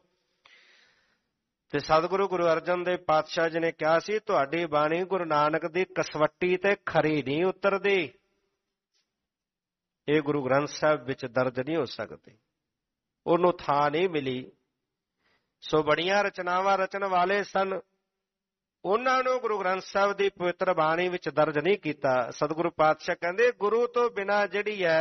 ਤੇ ਸਤਿਗੁਰੂ ਗੁਰੂ ਅਰਜਨ ਦੇ ਪਾਤਸ਼ਾਹ ਜੀ ਨੇ ਕਿਹਾ ਸੀ ਤੁਹਾਡੀ ਬਾਣੀ ਗੁਰੂ ਨਾਨਕ ਦੀ ਕਸਵੱਟੀ ਤੇ ਖਰੀ ਨਹੀਂ ਉਤਰਦੀ ਇਹ ਗੁਰੂ ਗ੍ਰੰਥ ਸਾਹਿਬ ਵਿੱਚ ਦਰਜ ਨਹੀਂ ਹੋ ਸਕਦੀ ਉਹਨੂੰ ਥਾਂ ਨਹੀਂ ਮਿਲੀ ਸੋ ਬੜੀਆਂ ਰਚਨਾਵਾਂ ਰਚਣ ਵਾਲੇ ਸਨ ਉਹਨਾਂ ਨੂੰ ਗੁਰੂ ਗ੍ਰੰਥ ਸਾਹਿਬ ਦੀ ਪਵਿੱਤਰ ਬਾਣੀ ਵਿੱਚ ਦਰਜ ਨਹੀਂ ਕੀਤਾ ਸਤਿਗੁਰੂ ਪਾਤਸ਼ਾਹ ਕਹਿੰਦੇ ਗੁਰੂ ਤੋਂ ਬਿਨਾ ਜਿਹੜੀ ਹੈ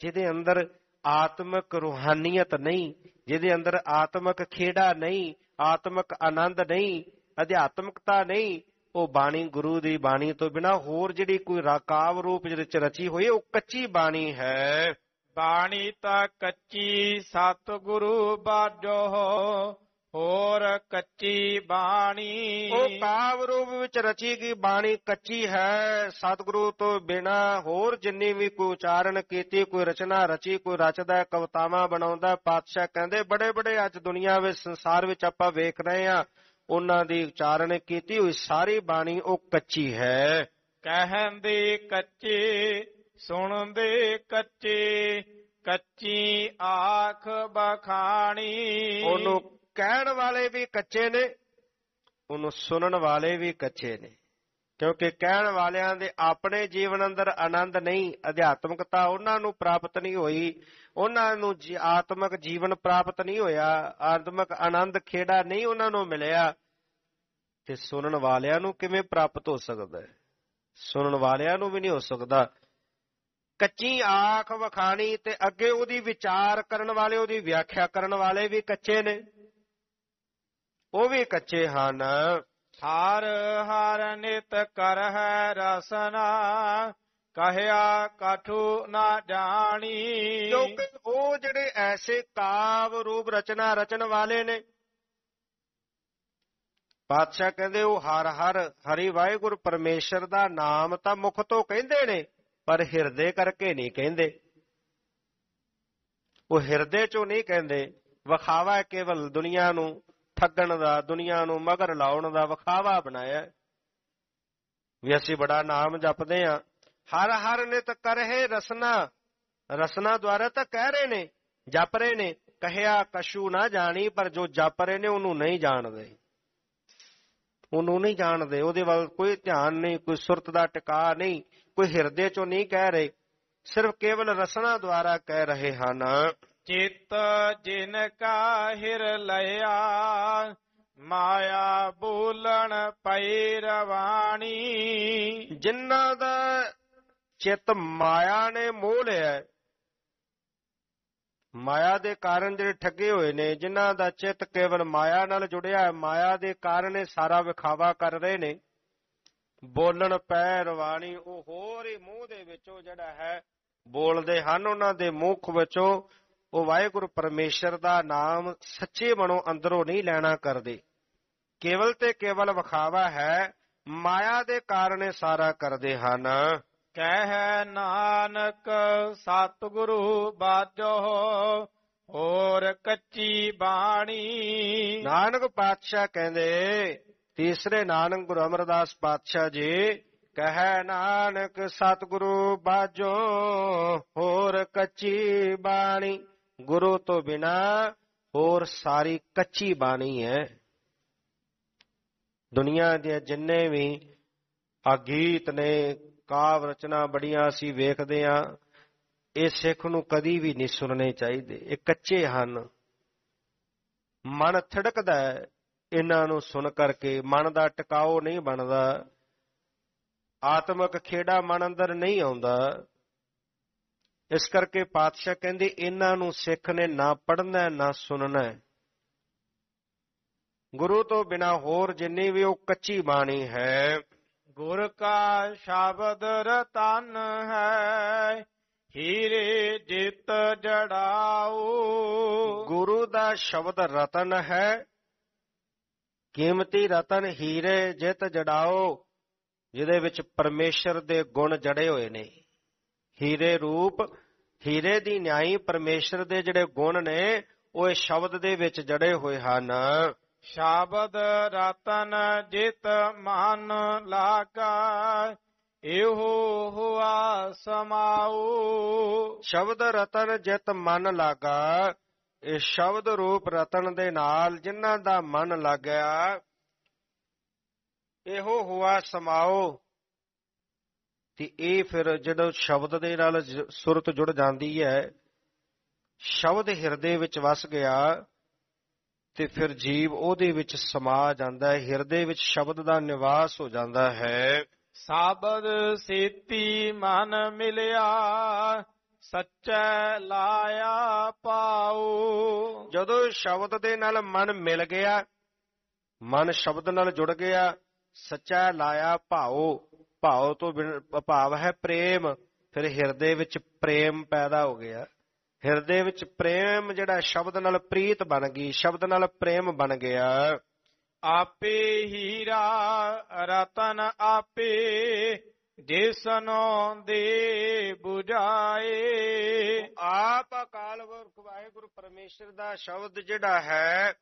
ਜਿਹਦੇ ਅੰਦਰ ਆਤਮਿਕ ਰੂਹਾਨੀਅਤ ਨਹੀਂ ਜਿਹਦੇ ਅੰਦਰ ਆਤਮਿਕ ਖੇੜਾ ਨਹੀਂ ਆਤਮਿਕ ਆਨੰਦ ਨਹੀਂ ਅਧਿਆਤਮਿਕਤਾ ਨਹੀਂ ਉਹ ਬਾਣੀ ਗੁਰੂ ਦੀ ਬਾਣੀ ਤੋਂ ਬਿਨਾ ਹੋਰ ਜਿਹੜੀ ਕੋਈ ਰਕਾਵ ਰੂਪ ਵਿੱਚ ਰਚੀ ਹੋਈ ਉਹ ਕੱਚੀ ਬਾਣੀ ਹੈ ਬਾਣੀ ਤਾਂ ਕੱਚੀ ਸਤਿਗੁਰੂ ਬਾਜੋ ਹੋਰ ਕੱਚੀ ਬਾਣੀ ਉਹ ਕਾਵ ਰੂਪ ਵਿੱਚ ਰਚੀ ਗਈ ਬਾਣੀ ਕੱਚੀ ਹੈ ਸਤਿਗੁਰੂ ਤੋਂ ਬਿਨਾ ਹੋਰ ਜਿੰਨੀ ਵੀ ਕੋਈ ਉਚਾਰਨ ਕੀਤੀ ਕੋਈ ਰਚਨਾ ਰਚੀ ਕੋਈ ਰਚਦਾ ਕਵਤਾਵਾਂ ਬਣਾਉਂਦਾ ਪਾਤਸ਼ਾਹ ਕਹਿੰਦੇ ਬੜੇ ਬੜੇ ਅੱਜ ਦੁਨੀਆ ਵਿੱਚ ਸੰਸਾਰ ਵਿੱਚ ਆਪਾਂ ਵੇਖ ਰਹੇ ਆ ਉਹਨਾਂ ਦੀ ਉਚਾਰਨ ਕੀਤੀ ਹੋਈ ਸਾਰੀ ਬਾਣੀ ਉਹ ਕੱਚੀ ਹੈ ਕਹਿੰਦੇ ਕੱਚੇ ਸੁਣਦੇ ਕੱਚੇ ਕੱਚੀ ਆਖ ਬਖਾਣੀ ਉਹਨੂੰ ਕਹਿਣ ਵਾਲੇ ਵੀ ਕੱਚੇ ਨੇ ਉਹਨੂੰ ਸੁਣਨ ਵਾਲੇ ਵੀ ਕੱਚੇ ਨੇ ਕਿਉਂਕਿ ਕਹਿਣ ਵਾਲਿਆਂ ਦੇ ਆਪਣੇ ਜੀਵਨ ਅੰਦਰ ਆਨੰਦ ਨਹੀਂ ਅਧਿਆਤਮਕਤਾ ਉਹਨਾਂ ਨੂੰ ਪ੍ਰਾਪਤ ਨਹੀਂ ਹੋਈ ਉਹਨਾਂ ਨੂੰ ਆਤਮਿਕ ਜੀਵਨ ਪ੍ਰਾਪਤ ਨਹੀਂ ਹੋਇਆ ਆਤਮਿਕ ਆਨੰਦ ਖੇੜਾ ਨਹੀਂ ਉਹਨਾਂ ਨੂੰ ਮਿਲਿਆ ਤੇ ਸੁਣਨ ਵਾਲਿਆਂ ਨੂੰ ਕਿਵੇਂ ਪ੍ਰਾਪਤ ਹੋ ਸਕਦਾ ਹੈ ਸੁਣਨ ਵਾਲਿਆਂ ਨੂੰ ਵੀ ਨਹੀਂ ਹੋ ਸਕਦਾ ਕੱਚੀ ਆਖ ਵਖਾਣੀ ਤੇ ਅੱਗੇ ਉਹਦੀ ਵਿਚਾਰ ਕਰਨ ਵਾਲੇ ਉਹਦੀ ਵਿਆਖਿਆ ਕਰਨ ਵਾਲੇ ਵੀ ਕੱਚੇ ਨੇ ਉਹ ਵੀ ਕੱਚੇ ਹਨ ਹਰ ਹਰ ਨਿਤ ਕਰਹਿ ਰਸਨਾ ਕਹਿਆ ਕਾਠੂ ਨਾ ਜਾਣੀ ਕਿਉਂਕਿ ਉਹ ਜਿਹੜੇ ਐਸੇ ਕਾਵ ਰੂਪ ਰਚਨਾ ਰਚਨ ਵਾਲੇ ਨੇ ਪਾਤਸ਼ਾਹ ਕਹਿੰਦੇ ਉਹ ਹਰ ਹਰ ਹਰੀ ਵਾਹਿਗੁਰ ਪਰਮੇਸ਼ਰ ਦਾ ਨਾਮ ਤਾਂ ਮੁਖ ਤੋਂ ਕਹਿੰਦੇ ਨੇ ਪਰ ਹਿਰਦੇ ਕਰਕੇ ਨਹੀਂ ਕਹਿੰਦੇ ਉਹ ਹਿਰਦੇ ਚੋਂ ਨਹੀਂ ਕਹਿੰਦੇ ਵਿਖਾਵਾ ਕੇਵਲ ਦੁਨੀਆ ਨੂੰ ਠੱਗਣ ਦਾ ਦੁਨੀਆ ਨੂੰ ਮਗਰ ਲਾਉਣ ਦਾ ਵਿਖਾਵਾ ਬਣਾਇਆ ਵੀ ਅਸੀਂ ਬੜਾ ਨਾਮ ਜਪਦੇ ਆ ਹਰ ਹਰ ਨਿਤ ਕਰਹਿ ਰਸਨਾ ਰਸਨਾ ਦੁਆਰਾ ਤਾਂ ਕਹਿ ਰਹੇ ਨੇ ਜਪ ਰਹੇ ਨੇ ਕਹਿਆ ਕਸ਼ੂ ਨਾ ਜਾਣੀ ਪਰ ਜੋ ਜਪ ਰਹੇ ਨੇ ਉਹਨੂੰ ਨਹੀਂ ਜਾਣਦੇ ਉਹਨੂੰ ਨਹੀਂ ਜਾਣਦੇ ਉਹਦੇ ਵੱਲ ਕੋਈ ਧਿਆਨ ਨਹੀਂ ਕੋਈ ਸੁਰਤ ਦਾ ਟਿਕਾ ਨਹੀਂ ਕੋਈ ਹਿਰਦੇ ਚੋਂ ਨਹੀਂ ਕਹਿ ਰਹੇ ਸਿਰਫ ਕੇਵਲ ਰਸਨਾ ਦੁਆਰਾ ਕਹਿ ਰਹੇ ਹਨ ਚਿਤ ਜਿਨ ਕਾ ਹਿਰ ਲਿਆ ਮਾਇਆ ਬੂਲਣ ਪੈ ਰਵਾਣੀ ਜਿਨ੍ਹਾਂ ਦਾ ਚਿਤ ਮਾਇਆ ਨੇ ਮੋਹ ਲਿਆ ਮਾਇਆ ਦੇ ਕਾਰਨ ਜਿਹੜੇ ਠੱਗੇ ਹੋਏ ਨੇ ਜਿਨ੍ਹਾਂ ਦਾ ਚਿਤ ਕੇਵਲ ਮਾਇਆ ਨਾਲ ਜੁੜਿਆ ਹੈ ਮਾਇਆ ਦੇ ਕਾਰਨ ਇਹ ਸਾਰਾ ਵਿਖਾਵਾ ਕਰ ਰਹੇ ਨੇ ਬੋਲਣ ਪੈ ਰਵਾਣੀ ਉਹ ਹੋਰ ਹੀ ਮੂੰਹ ਦੇ ਵਿੱਚੋਂ ਜਿਹੜਾ ਹੈ ਬੋਲਦੇ ਹਨ ਉਹਨਾਂ ਦੇ ਮੁਖ ਵਿੱਚੋਂ ਉਹ ਵਾਹਿਗੁਰੂ ਪਰਮੇਸ਼ਰ ਦਾ ਨਾਮ ਸੱਚੇ ਮਨੋਂ ਅੰਦਰੋਂ ਨਹੀਂ ਲੈਣਾ ਕਰਦੇ ਕੇਵਲ ਤੇ ਕੇਵਲ ਵਿਖਾਵਾ ਹੈ ਮਾਇਆ ਦੇ ਕਾਰਨੇ ਸਾਰਾ ਕਰਦੇ ਹਨ ਕਹਿ ਨਾਨਕ ਸਤਿਗੁਰੂ ਬਾਜੋ ਹੋਰ ਕੱਚੀ ਬਾਣੀ ਨਾਨਕ ਪਾਤਸ਼ਾਹ ਕਹਿੰਦੇ ਤੀਸਰੇ ਨਾਨਕ ਗੁਰੂ ਅਮਰਦਾਸ ਪਾਤਸ਼ਾਹ ਜੀ ਕਹਿ ਨਾਨਕ ਸਤਿਗੁਰੂ ਬਾਜੋ ਹੋਰ ਕੱਚੀ ਬਾਣੀ ਗੁਰੂ ਤੋਂ ਬਿਨਾ ਹੋਰ ਸਾਰੀ ਕੱਚੀ ਬਾਣੀ ਹੈ ਦੁਨੀਆ ਦੇ ਜਿੰਨੇ ਵੀ ਆ ਗੀਤ ਨੇ ਕਾਵ ਰਚਨਾ ਬੜੀਆਂ ਅਸੀਂ ਵੇਖਦੇ ਆ ਇਹ ਸਿੱਖ ਨੂੰ ਕਦੀ ਵੀ ਨਹੀਂ ਸੁਣਨੇ ਚਾਹੀਦੇ ਇਹ ਕੱਚੇ ਹਨ ਮਨ ਥੜਕਦਾ ਹੈ ਇਹਨਾਂ ਨੂੰ ਸੁਣ ਕਰਕੇ ਮਨ ਦਾ ਟਿਕਾਓ ਨਹੀਂ ਬਣਦਾ ਆਤਮਿਕ ਖੇੜਾ ਮਨ ਅੰਦਰ ਨਹੀਂ ਆਉਂਦਾ ਇਸ ਕਰਕੇ ਪਾਤਸ਼ਾਹ ਕਹਿੰਦੇ ਇਹਨਾਂ ਨੂੰ ਸਿੱਖ ਨੇ ਨਾ ਪੜਨਾ ਨਾ ਸੁਣਨਾ ਗੁਰੂ ਤੋਂ ਬਿਨਾ ਹੋਰ ਜਿੰਨੀ ਵੀ ਉਹ ਕੱਚੀ ਬਾਣੀ ਹੈ ਗੁਰ ਕਾ ਸ਼ਬਦ ਰਤਨ ਹੈ ਹੀਰੇ ਜਿਤ ਜੜਾਓ ਗੁਰੂ ਦਾ ਸ਼ਬਦ ਰਤਨ ਹੈ ਕੀਮਤੀ ਰਤਨ ਹੀਰੇ ਜਿਤ ਜੜਾਓ ਜਿਹਦੇ ਵਿੱਚ ਪਰਮੇਸ਼ਰ ਦੇ ਗੁਣ ਜੜੇ ਹੋਏ ਨੇ ਹੀਰੇ ਰੂਪ ਹੀਰੇ ਦੀ ਨਿਆਈ ਪਰਮੇਸ਼ਰ ਦੇ ਜਿਹੜੇ ਗੁਣ ਨੇ ਉਹ ਇਸ ਸ਼ਬਦ ਦੇ ਵਿੱਚ ਜੜੇ ਹੋਏ ਹਨ ਸ਼ਬਦ ਰਤਨ ਜਿਤ ਮਨ ਲਾਗਾ ਇਹੋ ਹੁਆ ਸਮਾਉ ਸ਼ਬਦ ਰਤਨ ਜਿਤ ਮਨ ਲਾਗਾ ਇਹ ਸ਼ਬਦ ਰੂਪ ਰਤਨ ਦੇ ਨਾਲ ਜਿਨ੍ਹਾਂ ਦਾ ਮਨ ਲੱਗਿਆ ਇਹੋ ਹੁਆ ਸਮਾਉ ਤੇ ਇਹ ਫਿਰ ਜਦੋਂ ਸ਼ਬਦ ਦੇ ਨਾਲ ਸੁਰਤ ਜੁੜ ਜਾਂਦੀ ਹੈ ਸ਼ਬਦ ਹਿਰਦੇ ਵਿੱਚ ਵਸ ਗਿਆ ਤੇ ਫਿਰ ਜੀਵ ਉਹਦੇ ਵਿੱਚ ਸਮਾ ਜਾਂਦਾ ਹੈ ਹਿਰਦੇ ਵਿੱਚ ਸ਼ਬਦ ਦਾ ਨਿਵਾਸ ਹੋ ਜਾਂਦਾ ਹੈ ਸਾਬਦ ਸੇਤੀ ਮਨ ਮਿਲਿਆ ਸੱਚੈ ਲਾਇਆ ਪਾਉ ਜਦੋਂ ਸ਼ਬਦ ਦੇ ਨਾਲ ਮਨ ਮਿਲ ਗਿਆ ਮਨ ਸ਼ਬਦ ਨਾਲ ਜੁੜ ਗਿਆ ਸੱਚਾ ਲਾਇਆ ਭਾਉ ਭਾਵ ਤੋਂ ਭਾਵ ਹੈ ਪ੍ਰੇਮ ਫਿਰ ਹਿਰਦੇ ਵਿੱਚ ਪ੍ਰੇਮ ਪੈਦਾ ਹੋ ਗਿਆ ਹਿਰਦੇ ਵਿੱਚ ਪ੍ਰੇਮ ਜਿਹੜਾ ਸ਼ਬਦ ਨਾਲ ਪ੍ਰੀਤ ਬਣ ਗਈ ਸ਼ਬਦ ਨਾਲ ਪ੍ਰੇਮ ਬਣ ਗਿਆ ਆਪੇ ਹੀਰਾ ਰਤਨ ਆਪੇ ਦੇਸਨੋ ਦੇ 부ਝਾਏ ਆਪ ਅਕਾਲ ਪੁਰਖ ਵਾਹਿਗੁਰੂ ਪਰਮੇਸ਼ਰ ਦਾ ਸ਼ਬਦ ਜਿਹੜਾ ਹੈ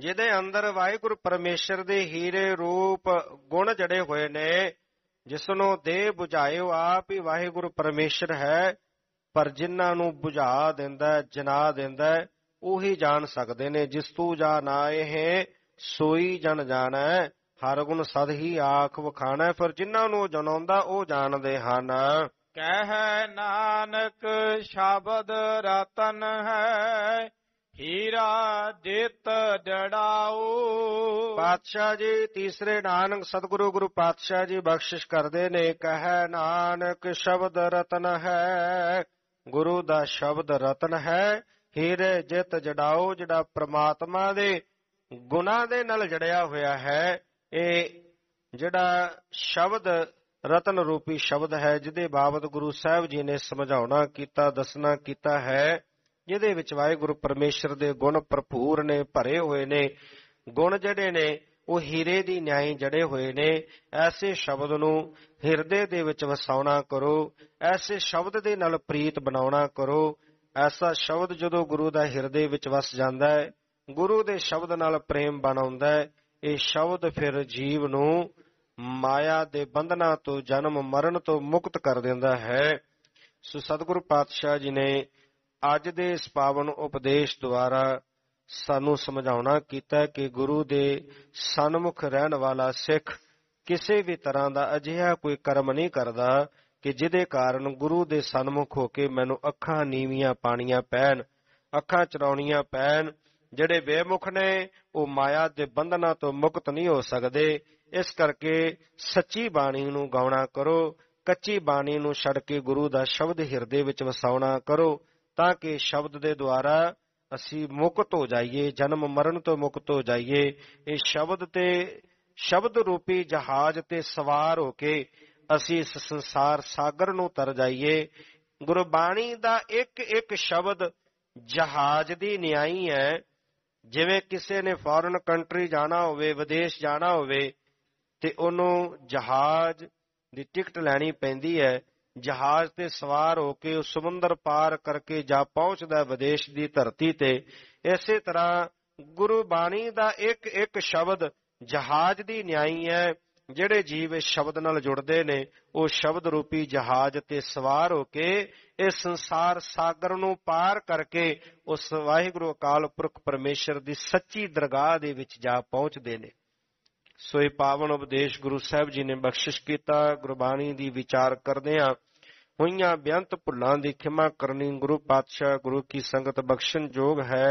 ਜਿਹਦੇ ਅੰਦਰ ਵਾਹਿਗੁਰੂ ਪਰਮੇਸ਼ਰ ਦੇ ਹੀਰੇ ਰੂਪ ਗੁਣ ਜੜੇ ਹੋਏ ਨੇ ਜਿਸਨੂੰ ਦੇ 부ਝਾਇਓ ਆਪ ਹੀ ਵਾਹਿਗੁਰੂ ਪਰਮੇਸ਼ਰ ਹੈ ਪਰ ਜਿਨ੍ਹਾਂ ਨੂੰ 부ਝਾ ਦਿੰਦਾ ਜਨਾ ਦਿੰਦਾ ਉਹੀ ਜਾਣ ਸਕਦੇ ਨੇ ਜਿਸ ਤੂੰ ਜਾ ਨਾ ਇਹ ਸੋਈ ਜਨ ਜਾਣਾ ਹਰ ਗੁਣ ਸਦ ਹੀ ਆਖ ਵਖਾਣਾ ਫਿਰ ਜਿਨ੍ਹਾਂ ਨੂੰ ਜਨਾਉਂਦਾ ਉਹ ਜਾਣਦੇ ਹਨ ਕਹਿ ਨਾਨਕ ਸ਼ਬਦ ਰਤਨ ਹੈ ਹੀਰਾ ਜਿਤ ਜੜਾਓ ਪਾਤਸ਼ਾਹ ਜੀ ਤੀਸਰੇ ਨਾਨਕ ਸਤਿਗੁਰੂ ਗੁਰੂ ਪਾਤਸ਼ਾਹ ਜੀ ਬਖਸ਼ਿਸ਼ ਕਰਦੇ ਨੇ ਕਹੈ ਨਾਨਕ ਸ਼ਬਦ ਰਤਨ ਹੈ ਗੁਰੂ ਦਾ ਸ਼ਬਦ ਰਤਨ ਹੈ ਹੀਰੇ ਜਿਤ ਜੜਾਓ ਜਿਹੜਾ ਪ੍ਰਮਾਤਮਾ ਦੇ ਗੁਨਾ ਦੇ ਨਾਲ ਜੜਿਆ ਹੋਇਆ ਹੈ ਇਹ ਜਿਹੜਾ ਸ਼ਬਦ ਰਤਨ ਰੂਪੀ ਸ਼ਬਦ ਹੈ ਜਿਹਦੇ ਬਾਬਤ ਗੁਰੂ ਸਾਹਿਬ ਜੀ ਨੇ ਸਮਝਾਉਣਾ ਕੀਤਾ ਦੱਸਣਾ ਕੀਤਾ ਹੈ ਜਿਹਦੇ ਵਿੱਚ ਵਾਹਿਗੁਰੂ ਪਰਮੇਸ਼ਰ ਦੇ ਗੁਣ ਭਰਪੂਰ ਨੇ ਭਰੇ ਹੋਏ ਨੇ ਗੁਣ ਜਿਹੜੇ ਨੇ ਉਹ ਹੀਰੇ ਦੀ ਨਿਆਈ ਜੜੇ ਹੋਏ ਨੇ ਐਸੇ ਸ਼ਬਦ ਨੂੰ ਹਿਰਦੇ ਦੇ ਵਿੱਚ ਵਸਾਉਣਾ ਕਰੋ ਐਸੇ ਸ਼ਬਦ ਦੇ ਨਾਲ ਪ੍ਰੀਤ ਬਣਾਉਣਾ ਕਰੋ ਐਸਾ ਸ਼ਬਦ ਜਦੋਂ ਗੁਰੂ ਦਾ ਹਿਰਦੇ ਵਿੱਚ ਵਸ ਜਾਂਦਾ ਹੈ ਗੁਰੂ ਦੇ ਸ਼ਬਦ ਨਾਲ ਪ੍ਰੇਮ ਬਣਾਉਂਦਾ ਹੈ ਇਹ ਸ਼ਬਦ ਫਿਰ ਜੀਵ ਨੂੰ ਮਾਇਆ ਦੇ ਬੰਧਨਾਂ ਤੋਂ ਜਨਮ ਮਰਨ ਤੋਂ ਮੁਕਤ ਕਰ ਦਿੰਦਾ ਹੈ ਸੋ ਸਤਿਗੁਰੂ ਪਾਤਸ਼ਾਹ ਜੀ ਨੇ ਅੱਜ ਦੇ ਇਸ ਪਾਵਨ ਉਪਦੇਸ਼ ਦੁਆਰਾ ਸਾਨੂੰ ਸਮਝਾਉਣਾ ਕੀਤਾ ਕਿ ਗੁਰੂ ਦੇ ਸਨਮੁਖ ਰਹਿਣ ਵਾਲਾ ਸਿੱਖ ਕਿਸੇ ਵੀ ਤਰ੍ਹਾਂ ਦਾ ਅਜਿਹਾ ਕੋਈ ਕਰਮ ਨਹੀਂ ਕਰਦਾ ਕਿ ਜਿਹਦੇ ਕਾਰਨ ਗੁਰੂ ਦੇ ਸਨਮੁਖ ਹੋ ਕੇ ਮੈਨੂੰ ਅੱਖਾਂ ਨੀਵੀਆਂ ਪਾਣੀਆਂ ਪੈਣ ਅੱਖਾਂ ਚਰਾਉਣੀਆਂ ਪੈਣ ਜਿਹੜੇ ਬੇਮੁਖ ਨੇ ਉਹ ਮਾਇਆ ਦੇ ਬੰਧਨਾਂ ਤੋਂ ਮੁਕਤ ਨਹੀਂ ਹੋ ਸਕਦੇ ਇਸ ਕਰਕੇ ਸੱਚੀ ਬਾਣੀ ਨੂੰ ਗਾਉਣਾ ਕਰੋ ਕੱਚੀ ਬਾਣੀ ਨੂੰ ਛੱਡ ਕੇ ਗੁਰੂ ਦਾ ਸ਼ਬਦ ਹਿਰਦੇ ਵਿੱਚ ਵਸਾਉਣਾ ਕਰੋ ਤਾਂ ਕਿ ਸ਼ਬਦ ਦੇ ਦੁਆਰਾ ਅਸੀਂ ਮੁਕਤ ਹੋ ਜਾਈਏ ਜਨਮ ਮਰਨ ਤੋਂ ਮੁਕਤ ਹੋ ਜਾਈਏ ਇਹ ਸ਼ਬਦ ਤੇ ਸ਼ਬਦ ਰੂਪੀ ਜਹਾਜ਼ ਤੇ ਸਵਾਰ ਹੋ ਕੇ ਅਸੀਂ ਇਸ ਸੰਸਾਰ ਸਾਗਰ ਨੂੰ ਤਰ ਜਾਈਏ ਗੁਰਬਾਣੀ ਦਾ ਇੱਕ ਇੱਕ ਸ਼ਬਦ ਜਹਾਜ਼ ਦੀ ਨਿਆਈ ਹੈ ਜਿਵੇਂ ਕਿਸੇ ਨੇ ਫੋਰਨ ਕੰਟਰੀ ਜਾਣਾ ਹੋਵੇ ਵਿਦੇਸ਼ ਜਾਣਾ ਹੋਵੇ ਤੇ ਉਹਨੂੰ ਜਹਾਜ਼ ਦੀ ਟਿਕਟ ਲੈਣੀ ਪੈਂਦੀ ਹੈ ਜਹਾਜ਼ ਤੇ ਸਵਾਰ ਹੋ ਕੇ ਉਹ ਸਮੁੰਦਰ ਪਾਰ ਕਰਕੇ ਜਾ ਪਹੁੰਚਦਾ ਵਿਦੇਸ਼ ਦੀ ਧਰਤੀ ਤੇ ਇਸੇ ਤਰ੍ਹਾਂ ਗੁਰੂ ਬਾਣੀ ਦਾ ਇੱਕ ਇੱਕ ਸ਼ਬਦ ਜਹਾਜ਼ ਦੀ ਨਿਆਈ ਹੈ ਜਿਹੜੇ ਜੀਵ ਇਸ ਸ਼ਬਦ ਨਾਲ ਜੁੜਦੇ ਨੇ ਉਹ ਸ਼ਬਦ ਰੂਪੀ ਜਹਾਜ਼ ਤੇ ਸਵਾਰ ਹੋ ਕੇ ਇਸ ਸੰਸਾਰ ਸਾਗਰ ਨੂੰ ਪਾਰ ਕਰਕੇ ਉਸ ਵਾਹਿਗੁਰੂ ਅਕਾਲ ਪੁਰਖ ਪਰਮੇਸ਼ਰ ਦੀ ਸੱਚੀ ਦਰਗਾਹ ਦੇ ਵਿੱਚ ਜਾ ਪਹੁੰਚਦੇ ਨੇ ਸੋ ਇਹ ਪਾਵਨ ਉਪਦੇਸ਼ ਗੁਰੂ ਸਾਹਿਬ ਜੀ ਨੇ ਬਖਸ਼ਿਸ਼ ਕੀਤਾ ਗੁਰਬਾਣੀ ਦੀ ਵਿਚਾਰ ਕਰਦੇ ਆ ਹੋਈਆਂ ਬਿਆੰਤ ਭੁੱਲਾਂ ਦੀ ਖਿਮਾ ਕਰਨੀ ਗੁਰੂ ਪਾਤਸ਼ਾਹ ਗੁਰੂ ਕੀ ਸੰਗਤ ਬਖਸ਼ਣ ਜੋਗ ਹੈ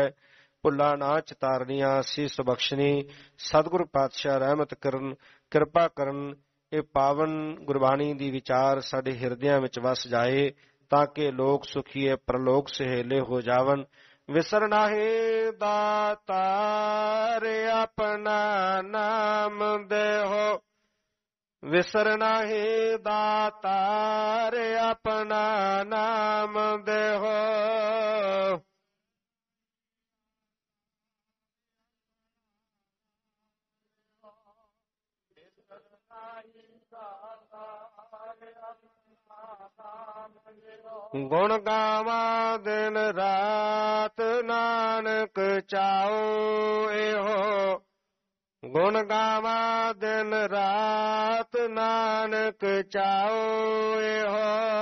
ਭੁੱਲਾਂ ਨਾ ਚਤਾਰਨੀਆਂ ਸੀਸ ਬਖਸ਼ਣੀ ਸਤਿਗੁਰ ਪਾਤਸ਼ਾਹ ਰਹਿਮਤ ਕਰਨ ਕਿਰਪਾ ਕਰਨ ਇਹ ਪਾਵਨ ਗੁਰਬਾਣੀ ਦੀ ਵਿਚਾਰ ਸਾਡੇ ਹਿਰਦਿਆਂ ਵਿੱਚ ਵਸ ਜਾਏ ਤਾਂ ਕਿ ਲੋਕ ਸੁਖੀਏ ਪ੍ਰਲੋਕ ਸਹੇਲੇ ਹੋ ਜਾਵਨ ਵਿਸਰਣਾ ਹੈ ਦਾਤਾਰ ਆਪਣਾ ਨਾਮ ਦੇਹੋ ਵਿਸਰਣਾ ਹੈ ਦਾਤਾਰ ਆਪਣਾ ਨਾਮ ਦੇਹੋ ਗੁਣ ਗਾਵਾ ਦਿਨ ਰਾਤ ਨਾਨਕ ਚਾਉ ਇਹੋ ਗੁਣ ਗਾਵਾ ਦਿਨ ਰਾਤ ਨਾਨਕ ਚਾਉ ਇਹੋ